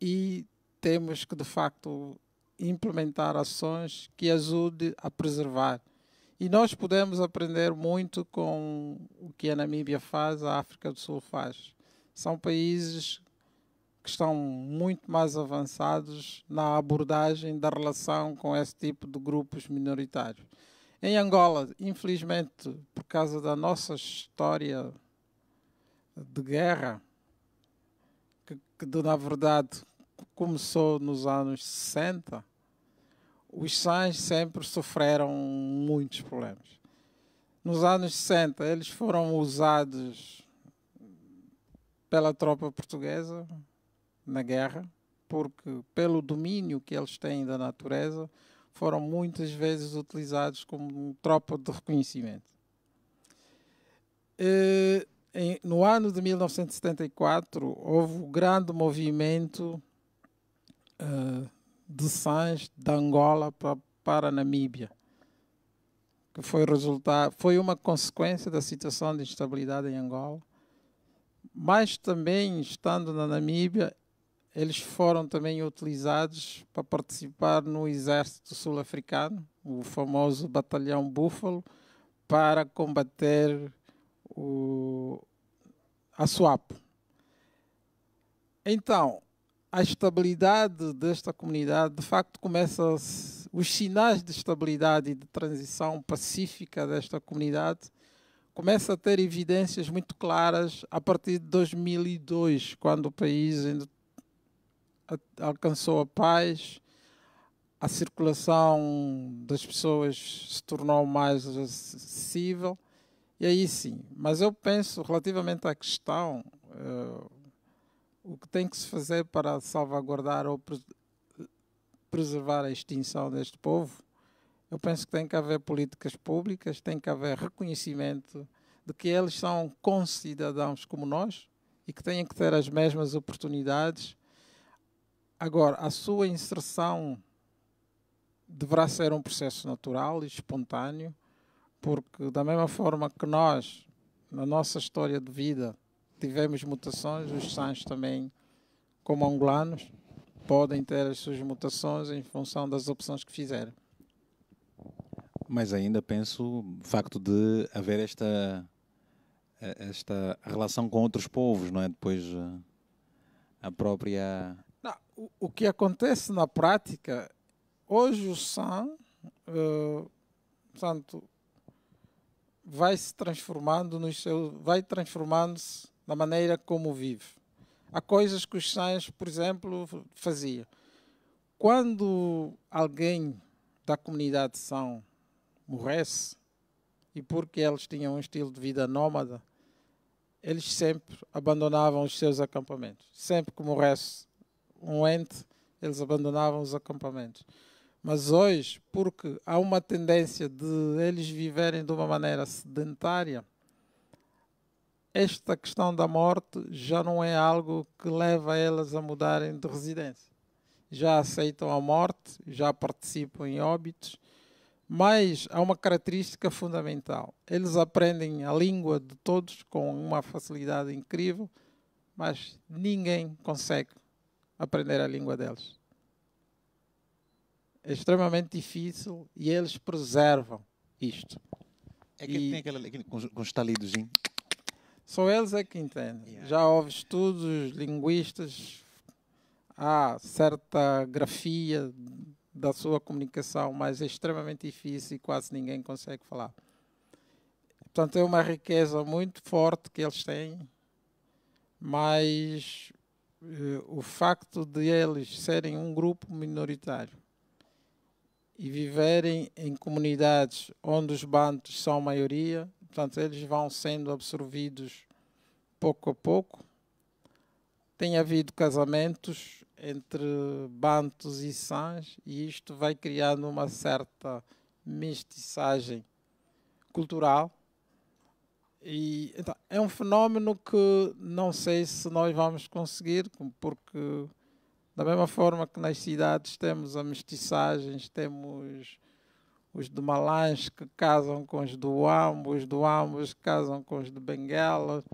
e temos que, de facto, implementar ações que ajudem a preservar. E nós podemos aprender muito com o que a Namíbia faz, a África do Sul faz são países que estão muito mais avançados na abordagem da relação com esse tipo de grupos minoritários. Em Angola, infelizmente, por causa da nossa história de guerra, que, que na verdade começou nos anos 60, os sãs sempre sofreram muitos problemas. Nos anos 60, eles foram usados pela tropa portuguesa na guerra, porque pelo domínio que eles têm da natureza, foram muitas vezes utilizados como tropa de reconhecimento. E, eh, em, no ano de 1974, houve um grande movimento uh, de sãs da Angola para, para a Namíbia, que foi, resultar, foi uma consequência da situação de instabilidade em Angola mas também estando na Namíbia, eles foram também utilizados para participar no exército sul-africano, o famoso batalhão Búfalo, para combater o, a SWAP. Então, a estabilidade desta comunidade, de facto, começa os sinais de estabilidade e de transição pacífica desta comunidade começa a ter evidências muito claras a partir de 2002, quando o país alcançou a paz, a circulação das pessoas se tornou mais acessível, e aí sim. Mas eu penso, relativamente à questão, uh, o que tem que se fazer para salvaguardar ou preservar a extinção deste povo eu penso que tem que haver políticas públicas, tem que haver reconhecimento de que eles são concidadãos como nós e que têm que ter as mesmas oportunidades. Agora, a sua inserção deverá ser um processo natural e espontâneo, porque, da mesma forma que nós, na nossa história de vida, tivemos mutações, os sãs também, como angolanos, podem ter as suas mutações em função das opções que fizeram mas ainda penso o facto de haver esta eh, esta relação com outros povos, não é? Depois eh, a própria não, o, o, que acontece na prática hoje o San, uh, vai se transformando no seu, vai transformando-se na maneira como vive. Há coisas que os sãs, por exemplo, faziam. Quando alguém da comunidade São morresse, e porque eles tinham um estilo de vida nómada, eles sempre abandonavam os seus acampamentos. Sempre que morresse um ente, eles abandonavam os acampamentos. Mas hoje, porque há uma tendência de eles viverem de uma maneira sedentária, esta questão da morte já não é algo que leva elas a mudarem de residência. Já aceitam a morte, já participam em óbitos mas há uma característica fundamental: eles aprendem a língua de todos com uma facilidade incrível, mas ninguém consegue aprender a língua deles. É extremamente difícil e eles preservam isto. É que e tem aquela, aquele, com os talidos, hein? Só eles é que entendem. Yeah. Já houve estudos, linguistas, há certa grafia da sua comunicação, mas é extremamente difícil e quase ninguém consegue falar. Portanto, é uma riqueza muito forte que eles têm, mas eh, o facto de eles serem um grupo minoritário e viverem em comunidades onde os bantos são maioria, portanto, eles vão sendo absorvidos pouco a pouco. Tem havido casamentos entre bantos e sãs e isto vai criando uma certa mestiçagem cultural. E, então, é um fenómeno que não sei se nós vamos conseguir, porque da mesma forma que nas cidades temos a mestiçagens, temos os de Malãs que casam com os do Ambo, os do que casam com os de Benguela.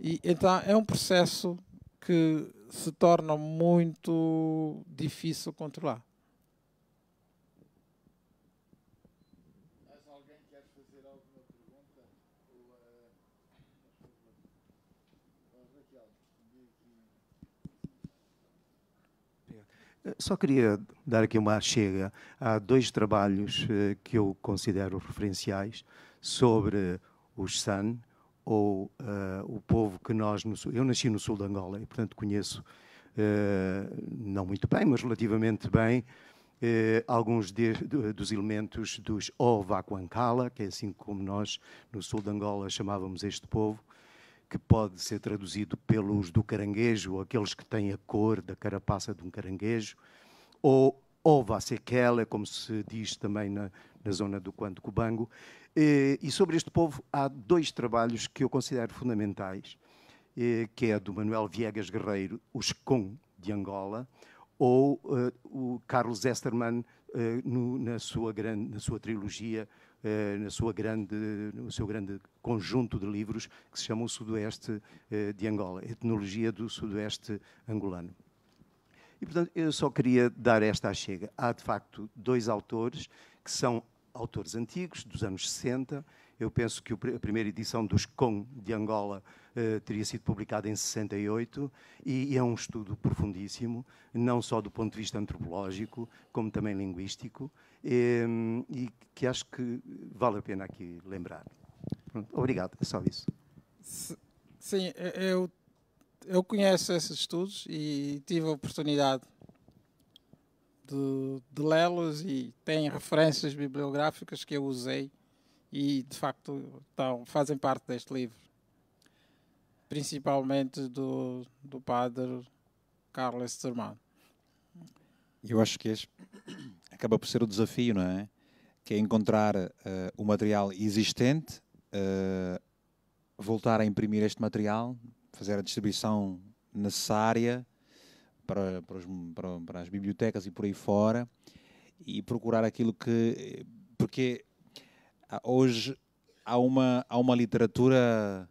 E, então é um processo que se torna muito difícil controlar. Eh, Só queria dar aqui uma chega. a dois trabalhos eh, que eu considero referenciais sobre os SAN, ou uh, o povo que nós. No, eu nasci no sul de Angola e, portanto, conheço, uh, não muito bem, mas relativamente bem, uh, alguns de, de, dos elementos dos Ovaquancala, que é assim como nós no sul de Angola chamávamos este povo, que pode ser traduzido pelos do caranguejo, aqueles que têm a cor da carapaça de um caranguejo, ou Ovasequela, como se diz também na, na zona do Quanto Cubango eh, e sobre este povo há dois trabalhos que eu considero fundamentais, eh, que é do Manuel Viegas Guerreiro, Os Com de Angola, ou uh, o Carlos Esterman uh, no, na, sua grande, na sua trilogia, uh, na sua grande, no seu grande conjunto de livros que se chama O Sudoeste de Angola, Etnologia do Sudoeste Angolano. E, portanto, eu só queria dar esta chega. Há, de facto, dois autores que são autores antigos, dos anos 60. Eu penso que a primeira edição dos Com de Angola eh, teria sido publicada em 68 e, e é um estudo profundíssimo, não só do ponto de vista antropológico, como também linguístico, ehm, e que acho que vale a pena aqui lembrar. Pronto, obrigado, é só isso. Sim, eu, eu conheço esses estudos e tive a oportunidade de, de lê-los e têm referências bibliográficas que eu usei e, de facto, estão, fazem parte deste livro. Principalmente do, do padre Carlos Sermão. Eu acho que este acaba por ser o desafio, não é? Que é encontrar uh, o material existente, uh, voltar a imprimir este material, fazer a distribuição necessária para, para, os, para, para as bibliotecas e por aí fora e procurar aquilo que. Porque hoje há uma, há uma literatura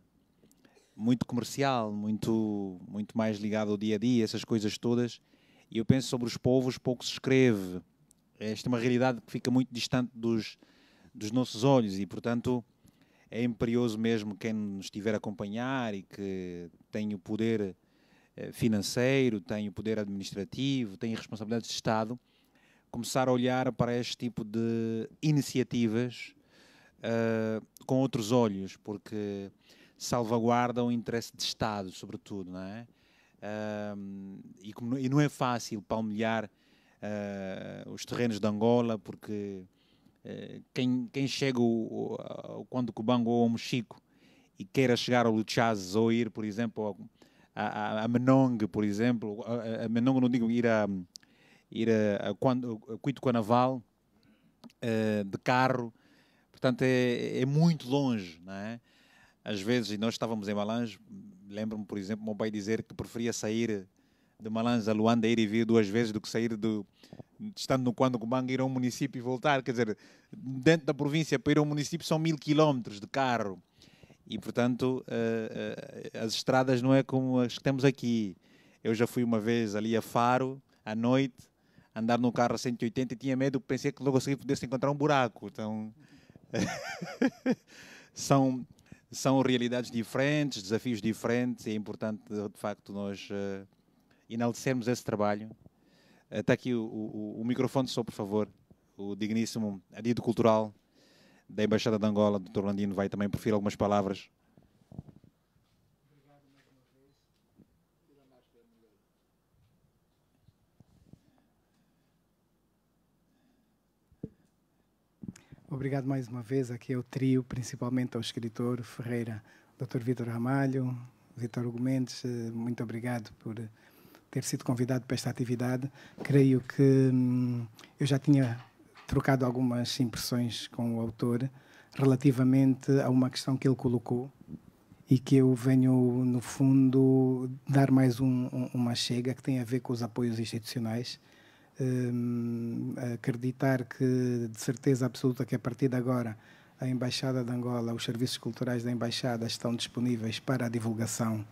muito comercial, muito, muito mais ligada ao dia a dia, essas coisas todas. E eu penso sobre os povos, pouco se escreve. Esta é uma realidade que fica muito distante dos, dos nossos olhos e, portanto, é imperioso mesmo quem nos estiver a acompanhar e que tem o poder eh, financeiro, tem o poder administrativo, tem responsabilidades de Estado, começar a olhar para este tipo de iniciativas uh, com outros olhos, porque salvaguardam o interesse de Estado, sobretudo, não é? Uh, e, como, e, não é fácil palmilhar uh, os terrenos de Angola, porque quem, quem chega quando Cubango ou ao Mexico e queira chegar ao Luchazes ou ir, por exemplo, ao, a, a, Menong, por exemplo, a, a Menong não digo ir a ir a, a, quando, a Cuito Canaval uh, eh, de carro, portanto é, é muito longe, não é? Às vezes, e nós estávamos em Malange, lembro-me, por exemplo, meu pai dizer que preferia sair de Malange a Luanda, ir e vir duas vezes, do que sair do, estando no Quando Cubanga, ir a um município e voltar. Quer dizer, dentro da província, para ir a um município são mil quilómetros de carro. E, portanto, eh, eh, as estradas não é como as que temos aqui. Eu já fui uma vez ali a Faro, à noite, andar no carro a 180 e tinha medo, pensei que logo conseguia pudesse encontrar um buraco. Então, são, são realidades diferentes, desafios diferentes, e é importante, de facto, nós uh, enaltecermos esse trabalho. Está aqui o, o, o, microfone, só por favor, o digníssimo Adido Cultural, da Embaixada de Angola, o Dr. Landino vai também proferir algumas palavras. Obrigado mais uma vez aqui ao é trio, principalmente ao é escritor Ferreira, Dr. Vitor Ramalho, Vitor Gomes, eh, muito obrigado por eh, ter sido convidado para esta atividade. Creio que hum, eu já tinha trocado algumas impressões com o autor relativamente a uma questão que ele colocou e que eu venho, no fundo, dar mais um, uma chega que tem a ver com os apoios institucionais. Um, acreditar que, de certeza absoluta, que a partir de agora a Embaixada de Angola, os serviços culturais da Embaixada estão disponíveis para a divulgação,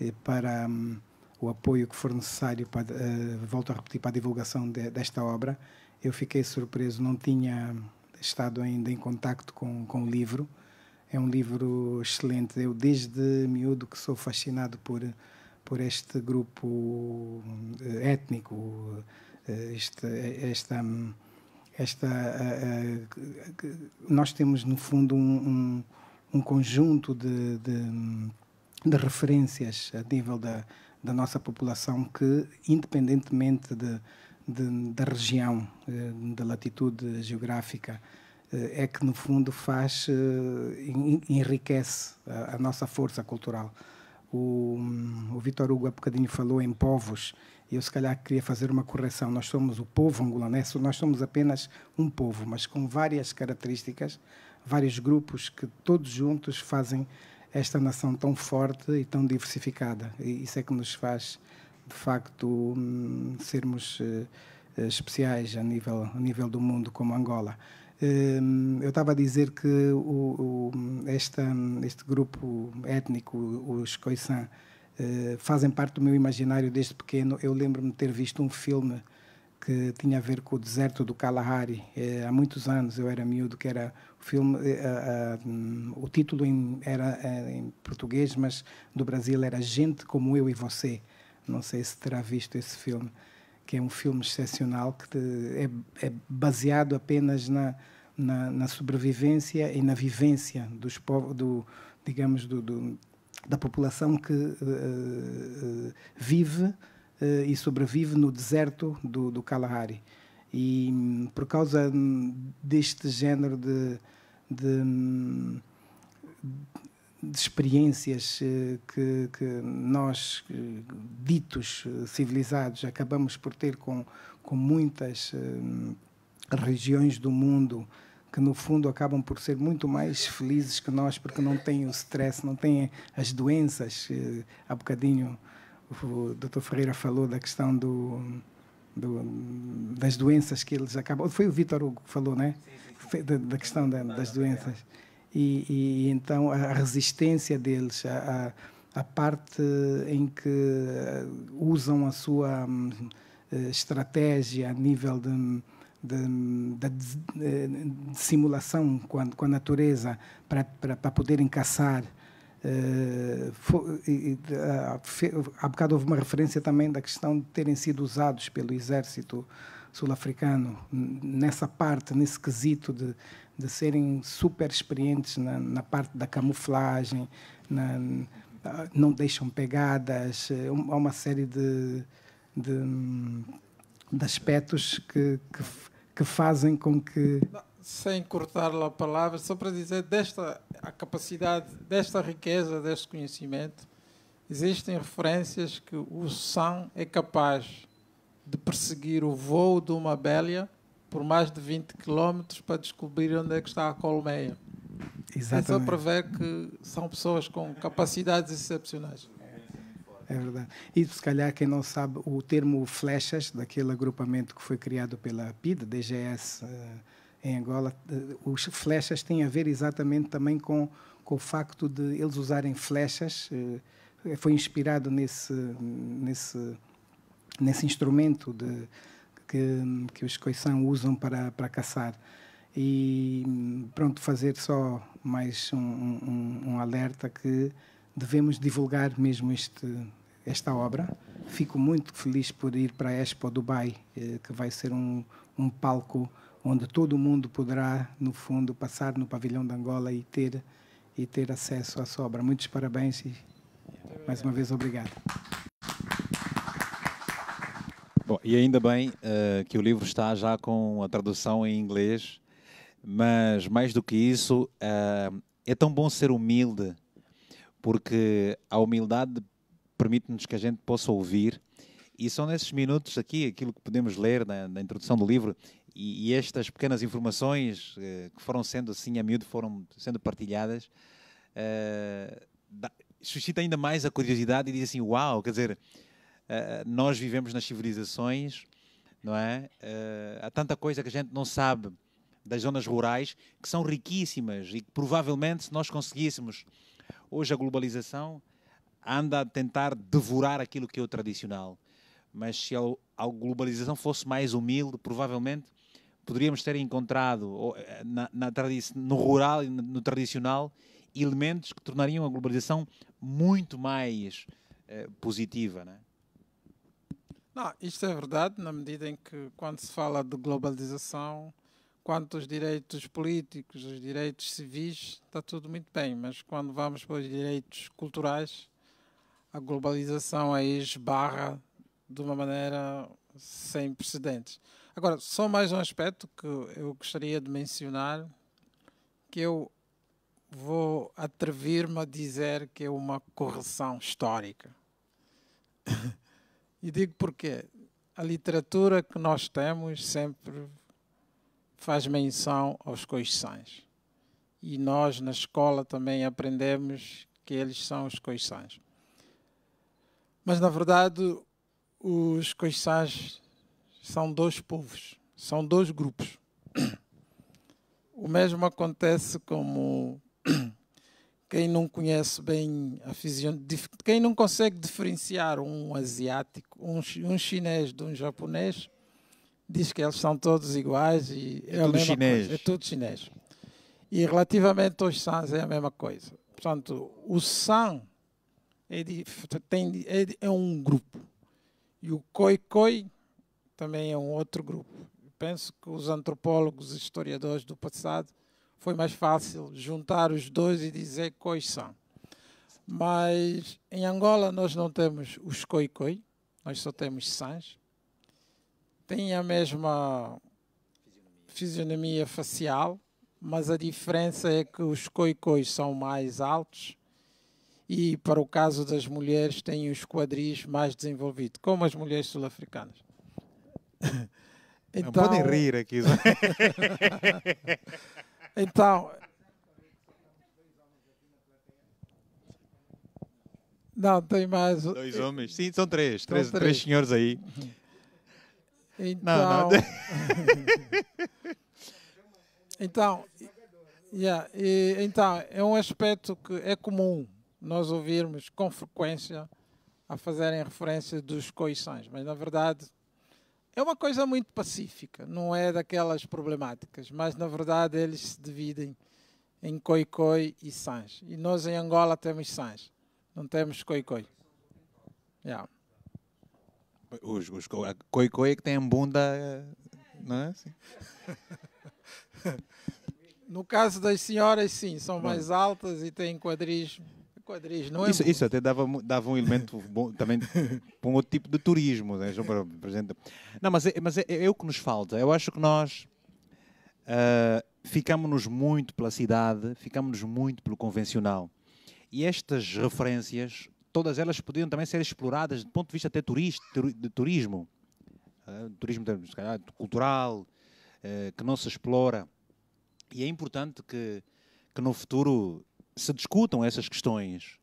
e para um, o apoio que for necessário, para, uh, volto a repetir, para a divulgação de, desta obra eu fiquei surpreso, não tinha estado ainda em contacto com, com o livro. É um livro excelente. Eu, desde miúdo, que sou fascinado por, por este grupo eh, étnico, eh, eh, esta. esta nós temos, no fundo, um, um, um conjunto de, de, de, referências a nível da, da nossa população que, independentemente de de, da região, eh, da latitude geográfica, eh, é que no fundo faz, eh, enriquece a, nossa força cultural. O, o Vitor Hugo há bocadinho falou em povos, e eu se calhar queria fazer uma correção. Nós somos o povo angolanense, nós somos apenas um povo, mas com várias características, vários grupos que todos juntos fazem esta nação tão forte e tão diversificada. E isso é que nos faz de facto hum, sermos eh, eh, especiais a nível, a nível do mundo como Angola. Hum, eu estava a dizer que o, o, esta, este grupo étnico, os Khoisan, eh, fazem parte do meu imaginário desde pequeno. Eu lembro-me de ter visto um filme que tinha a ver com o deserto do Kalahari. há muitos anos eu era miúdo, que era o filme, hum, o título era em português, mas do Brasil era Gente como eu e você. Não sei se terá visto esse filme, que é um filme excepcional que é, é baseado apenas na, na, na, sobrevivência e na vivência dos povos, do, digamos, do, do, da população que uh, uh, vive uh, e sobrevive no deserto do, do Kalahari. E hum, por causa hum, deste género de, de hum, de experiências eh, que, que, nós, eh, ditos eh, civilizados, acabamos por ter com, com muitas regiões do mundo que no fundo acabam por ser muito mais felizes que nós porque não têm o stress, não têm as doenças. Há bocadinho o Dr. Ferreira falou da questão do, do, das doenças que eles acabam. Foi o Vitor Hugo que falou, né? Sim, sim, sim. Da, da, questão da, das doenças e, e então a resistência deles, a, a, a, parte em que eh, usam a sua hum, eh, estratégia a nível de, de, de, de eh, simulação com a, com a natureza para, para, para poderem caçar. Uh, uh, há bocado houve uma referência também da questão de terem sido usados pelo exército sul-africano nessa parte, nesse quesito de, de serem super experientes na, na parte da camuflagem, na, ah, não deixam pegadas, eh, há uma série de, de, hum, de aspectos que, que, que, fazem com que. Sem cortar a palavra, só para dizer desta a capacidade, desta riqueza, deste conhecimento, existem referências que o são é capaz de perseguir o voo de uma abelha por mais de 20 quilómetros para descobrir onde é que está a colmeia. Exatamente. É só para ver que são pessoas com capacidades excepcionais. É verdade. E se calhar quem não sabe, o termo flechas, daquele agrupamento que foi criado pela PID, DGS eh, em Angola, eh, os flechas têm a ver exatamente também com, com o facto de eles usarem flechas. Eh, foi inspirado nesse, nesse, nesse instrumento de que, que os coição usam para, para caçar. E pronto, fazer só mais um, um, um alerta que devemos divulgar mesmo este, esta obra. Fico muito feliz por ir para a Expo Dubai, eh, que vai ser um, um palco onde todo mundo poderá, no fundo, passar no pavilhão de Angola e ter, e ter acesso à sua obra Muitos parabéns e, mais uma vez, obrigado. Bom, e ainda bem uh, que o livro está já com a tradução em inglês, mas mais do que isso, uh, é tão bom ser humilde, porque a humildade permite-nos que a gente possa ouvir. E são nesses minutos aqui, aquilo que podemos ler na, na introdução do livro, e, e estas pequenas informações uh, que foram sendo assim a miúdo, foram sendo partilhadas, suscita ainda mais a curiosidade e diz assim: Uau, quer dizer, eh, eh, nós vivemos nas civilizações, não é? Eh, há tanta coisa que a gente não sabe das zonas rurais que são riquíssimas e que provavelmente se nós conseguíssemos hoje a globalização anda a tentar devorar aquilo que é o tradicional. Mas se a globalização fosse mais humilde, provavelmente poderíamos ter encontrado na, na no rural e no tradicional elementos que tornariam a globalização muito mais eh, positiva. Né? Não, isto é verdade, na medida em que, quando se fala de globalização, quanto aos direitos políticos, os direitos civis, está tudo muito bem, mas quando vamos para os direitos culturais, a globalização aí esbarra de uma maneira sem precedentes. Agora, só mais um aspecto que eu gostaria de mencionar, que eu vou atrever-me a dizer que é uma correção histórica. E digo porquê. A literatura que nós temos sempre faz menção aos coiçãs. E nós, na escola, também aprendemos que eles são os coiçãs. Mas, na verdade, os coiçãs são dois povos, são dois grupos. O mesmo acontece como quem não conhece bem a fisionomia, quem não consegue diferenciar um asiático, um, um chinês de um japonês, diz que eles são todos iguais e é, é tudo chinês. é tudo chinês. E relativamente aos sãs é a mesma coisa. Portanto, o san é, tem, é, é um grupo e o coi-coi também é um outro grupo. penso que os antropólogos, historiadores do passado foi mais fácil juntar os dois e dizer quais são. Mas em Angola nós não temos os coi-coi, nós só temos sãs. Tem a mesma fisionomia facial, mas a diferença é que os coi-cois são mais altos e, para o caso das mulheres, têm os quadris mais desenvolvidos, como as mulheres sul-africanas. Então... Não podem então- rir aqui. Então. Não, tem mais. Dois homens. Sim, são três. São três, três. três senhores aí. Então. Não, não. Então-, então. Yeah, e, então, é um aspecto que é comum nós ouvirmos com frequência a fazerem referência dos coições, mas na verdade é uma coisa muito pacífica, não é daquelas problemáticas, mas na verdade eles se dividem em coicoi e sãs E nós em Angola temos sãs, não temos coicoi. Yeah. Os, os é que têm bunda, eh, não é? Assim? No caso das senhoras, sim, são mais altas e têm quadris quadris, não é? Isso, isso até dava, dava um elemento bom também para um outro tipo de turismo. Né? Não, mas, é, mas é, é, é, o que nos falta. Eu acho que nós uh, ficamos-nos muito pela cidade, ficamos-nos muito pelo convencional. E estas referências, todas elas podiam também ser exploradas do ponto de vista até turista, de turismo. Uh, turismo, se calhar, cultural, uh, que não se explora. E é importante que, que no futuro se discutam essas questões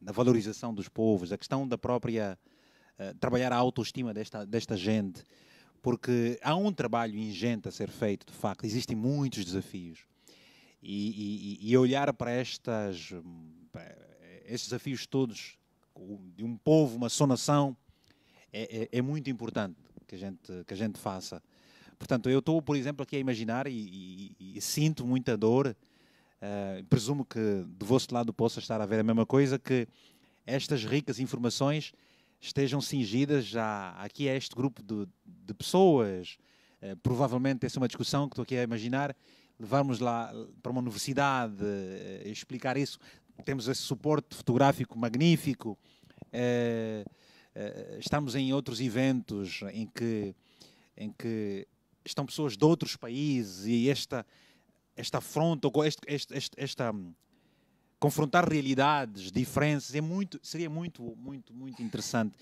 da valorização dos povos, a questão da própria. Uh, trabalhar a autoestima desta, desta gente, porque há um trabalho ingente a ser feito, de facto, existem muitos desafios. E, e, e olhar para, estas, para hum, eh, estes desafios todos de um povo, uma sonação, é, é, é, muito importante que a, gente, que a gente faça. Portanto, eu estou, por exemplo, aqui a imaginar e, e sinto muita dor Uh, presumo que do vosso lado possa estar a ver a mesma coisa, que estas ricas informações estejam cingidas já aqui a este grupo de, de pessoas. Uh, provavelmente essa é uma discussão que estou aqui a imaginar. Levarmos lá eh, para uma universidade, uh, explicar isso. Temos esse suporte fotográfico magnífico. estamos em outros eventos em que, em que estão pessoas de outros países e esta esta afronta, ou este esta, hum, confrontar realidades, diferenças, é muito, seria muito, muito, muito interessante.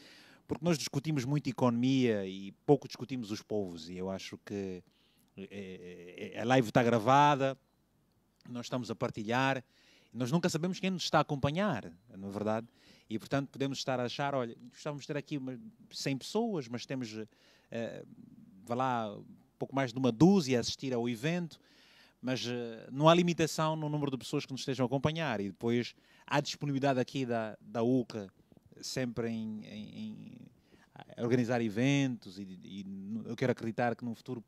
Porque nós discutimos muito economia e pouco discutimos os povos. E eu acho que eh, eh, eh, a live está gravada, nós estamos a partilhar, nós nunca sabemos quem nos está a acompanhar, não é verdade? E, portanto, podemos estar a achar, olha, gostávamos de ter aqui 100 pessoas, mas temos, uh, vá lá, pouco mais de uma dúzia a assistir ao evento mas eh, não há limitação no número de pessoas que nos estejam a acompanhar e depois há disponibilidade aqui da, da UCA sempre em, em, em organizar eventos e, e, eu quero acreditar que no futuro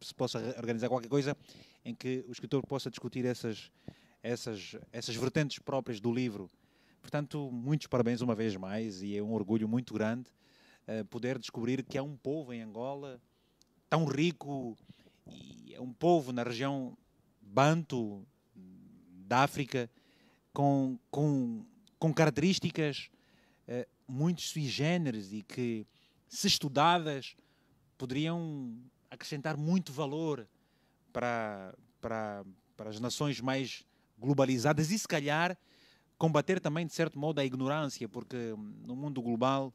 se possa organizar qualquer coisa em que o escritor possa discutir essas, essas, essas vertentes próprias do livro. Portanto, muitos parabéns uma vez mais e é um orgulho muito grande uh, poder descobrir que há um povo em Angola tão rico e é um povo na região banto da África com, com, com características uh, muito sui generis e que, se estudadas, poderiam acrescentar muito valor para, para, para as nações mais globalizadas e, se calhar, combater também, de certo modo, a ignorância, porque hum, no mundo global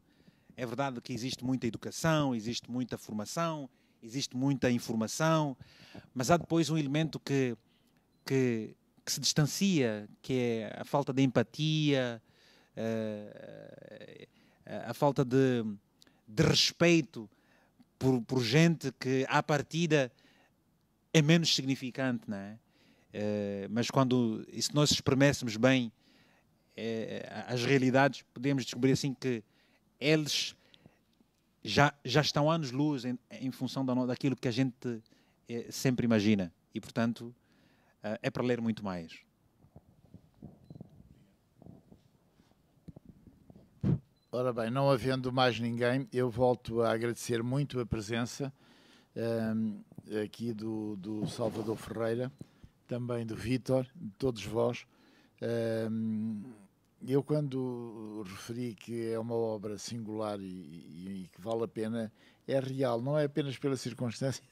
é verdade que existe muita educação, existe muita formação, existe muita informação, mas há depois um elemento que que, que se distancia, que é a falta de empatia, a, eh, eh, a, falta de, de respeito por, por, gente que, à partida, é menos significante, não é? Eh, mas quando, se nós expriméssemos bem as realidades, podemos descobrir assim que eles já, já estão anos-luz em, em, função da, daquilo que a gente sempre imagina. E, portanto, ah, é para ler muito mais. Ora bem, não havendo mais ninguém, eu volto a agradecer muito a presença um, aqui do, do, Salvador Ferreira, também do Vítor, de todos vós. Um, eu, quando referi que é uma obra singular e, e, e que vale a pena, é real, não é apenas pela circunstância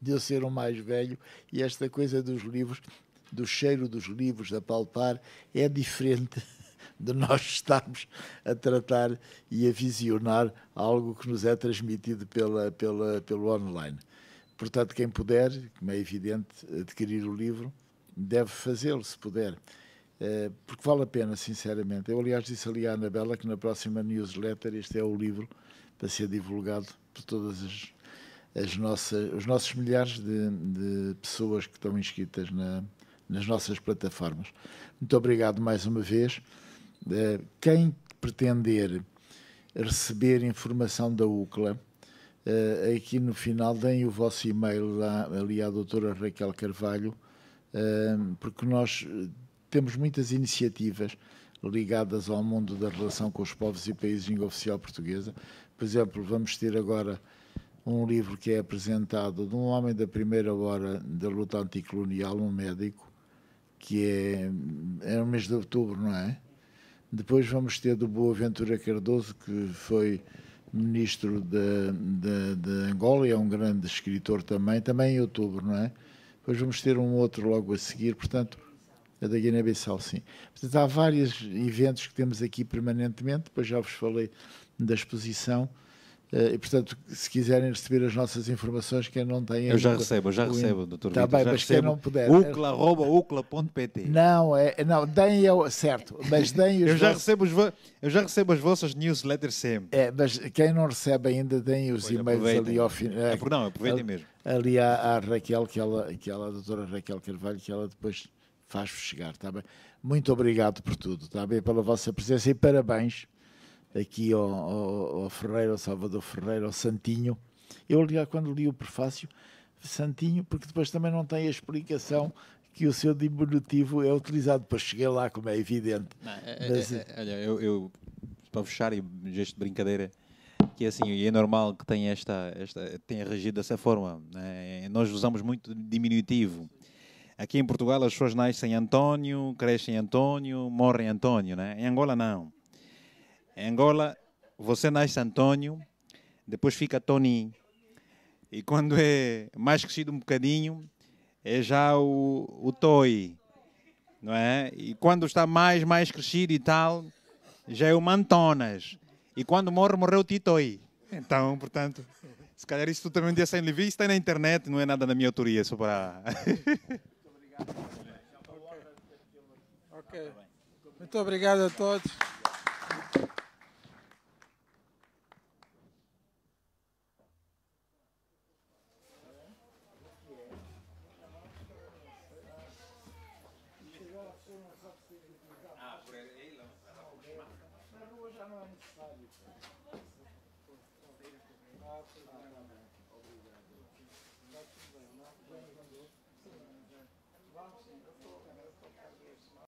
de eu ser o mais velho e esta coisa dos livros, do cheiro dos livros a palpar, é diferente de nós estarmos a tratar e a visionar algo que nos é transmitido pela, pela, pelo online. Portanto, quem puder, como é evidente, adquirir o livro, deve fazê-lo, se puder. Eh, porque vale a pena, sinceramente. Eu, aliás, disse ali à Anabela que na próxima newsletter este é o livro para ser divulgado por todas as nossas, os nossos milhares de, de, pessoas que estão inscritas na, nas nossas plataformas. Muito obrigado mais uma vez. Eh, quem pretender receber informação da UCLA, eh, aqui no final deem o vosso e-mail lá, ali à doutora Raquel Carvalho, eh, porque nós temos muitas iniciativas ligadas ao mundo da relação com os povos e países de língua oficial portuguesa. Por exemplo, vamos ter agora um livro que é apresentado de um homem da primeira hora da luta anticolonial, um médico, que é, é no mês de outubro, não é? Depois vamos ter do Boaventura Cardoso, que foi ministro de, de, de Angola e é um grande escritor também, também em outubro, não é? Depois vamos ter um outro logo a seguir, portanto, a da Guiné-Bissau, sim. Portanto, há vários eventos que temos aqui permanentemente, depois já vos falei da exposição. Eh, e, portanto, se quiserem receber as nossas informações, quem não tem... Eu já recebo, eu já recebo, doutor Está bem, mas quem não puder... É- Ucla, arroba, ucla.pt Não, é, não, deem é certo, mas deem os... eu, já recebo os eu já recebo as vossas newsletters sempre. É, mas quem não recebe ainda, deem os e-mails ali ao final. É, não, aproveitem mesmo. Ali à, à Raquel, que ela, que ela, a doutora Raquel Carvalho, que ela depois faz-vos chegar, está bem? Muito obrigado por tudo, está bem? Pela vossa presença e parabéns aqui ao, ao, ao Ferreira, ao Salvador Ferreira, ao Santinho. Eu, aliás, quando li o prefácio, Santinho, porque depois também não tem a explicação que o seu diminutivo é utilizado para chegar lá, como é evidente. Não, é, é, Mas, é, é, olha, eu, eu, para fechar e gesto de brincadeira, que é assim, e é normal que tenha esta, esta tenha regido dessa forma. Né? Nós usamos muito diminutivo. Aqui em Portugal as pessoas nascem António, crescem António, morrem António, né? Em Angola não. Em Angola, você nasce António, depois fica Toninho. E quando é mais crescido um bocadinho, é já o, o Toi, não é? E quando está mais, mais crescido e tal, já é o Mantonas. E quando morre, morreu o Titoi. Então, portanto, se calhar isso também um dia sem lhe vi, está na internet, não é nada da minha autoria, só para... Muito obrigado. Okay. Muito obrigado a todos.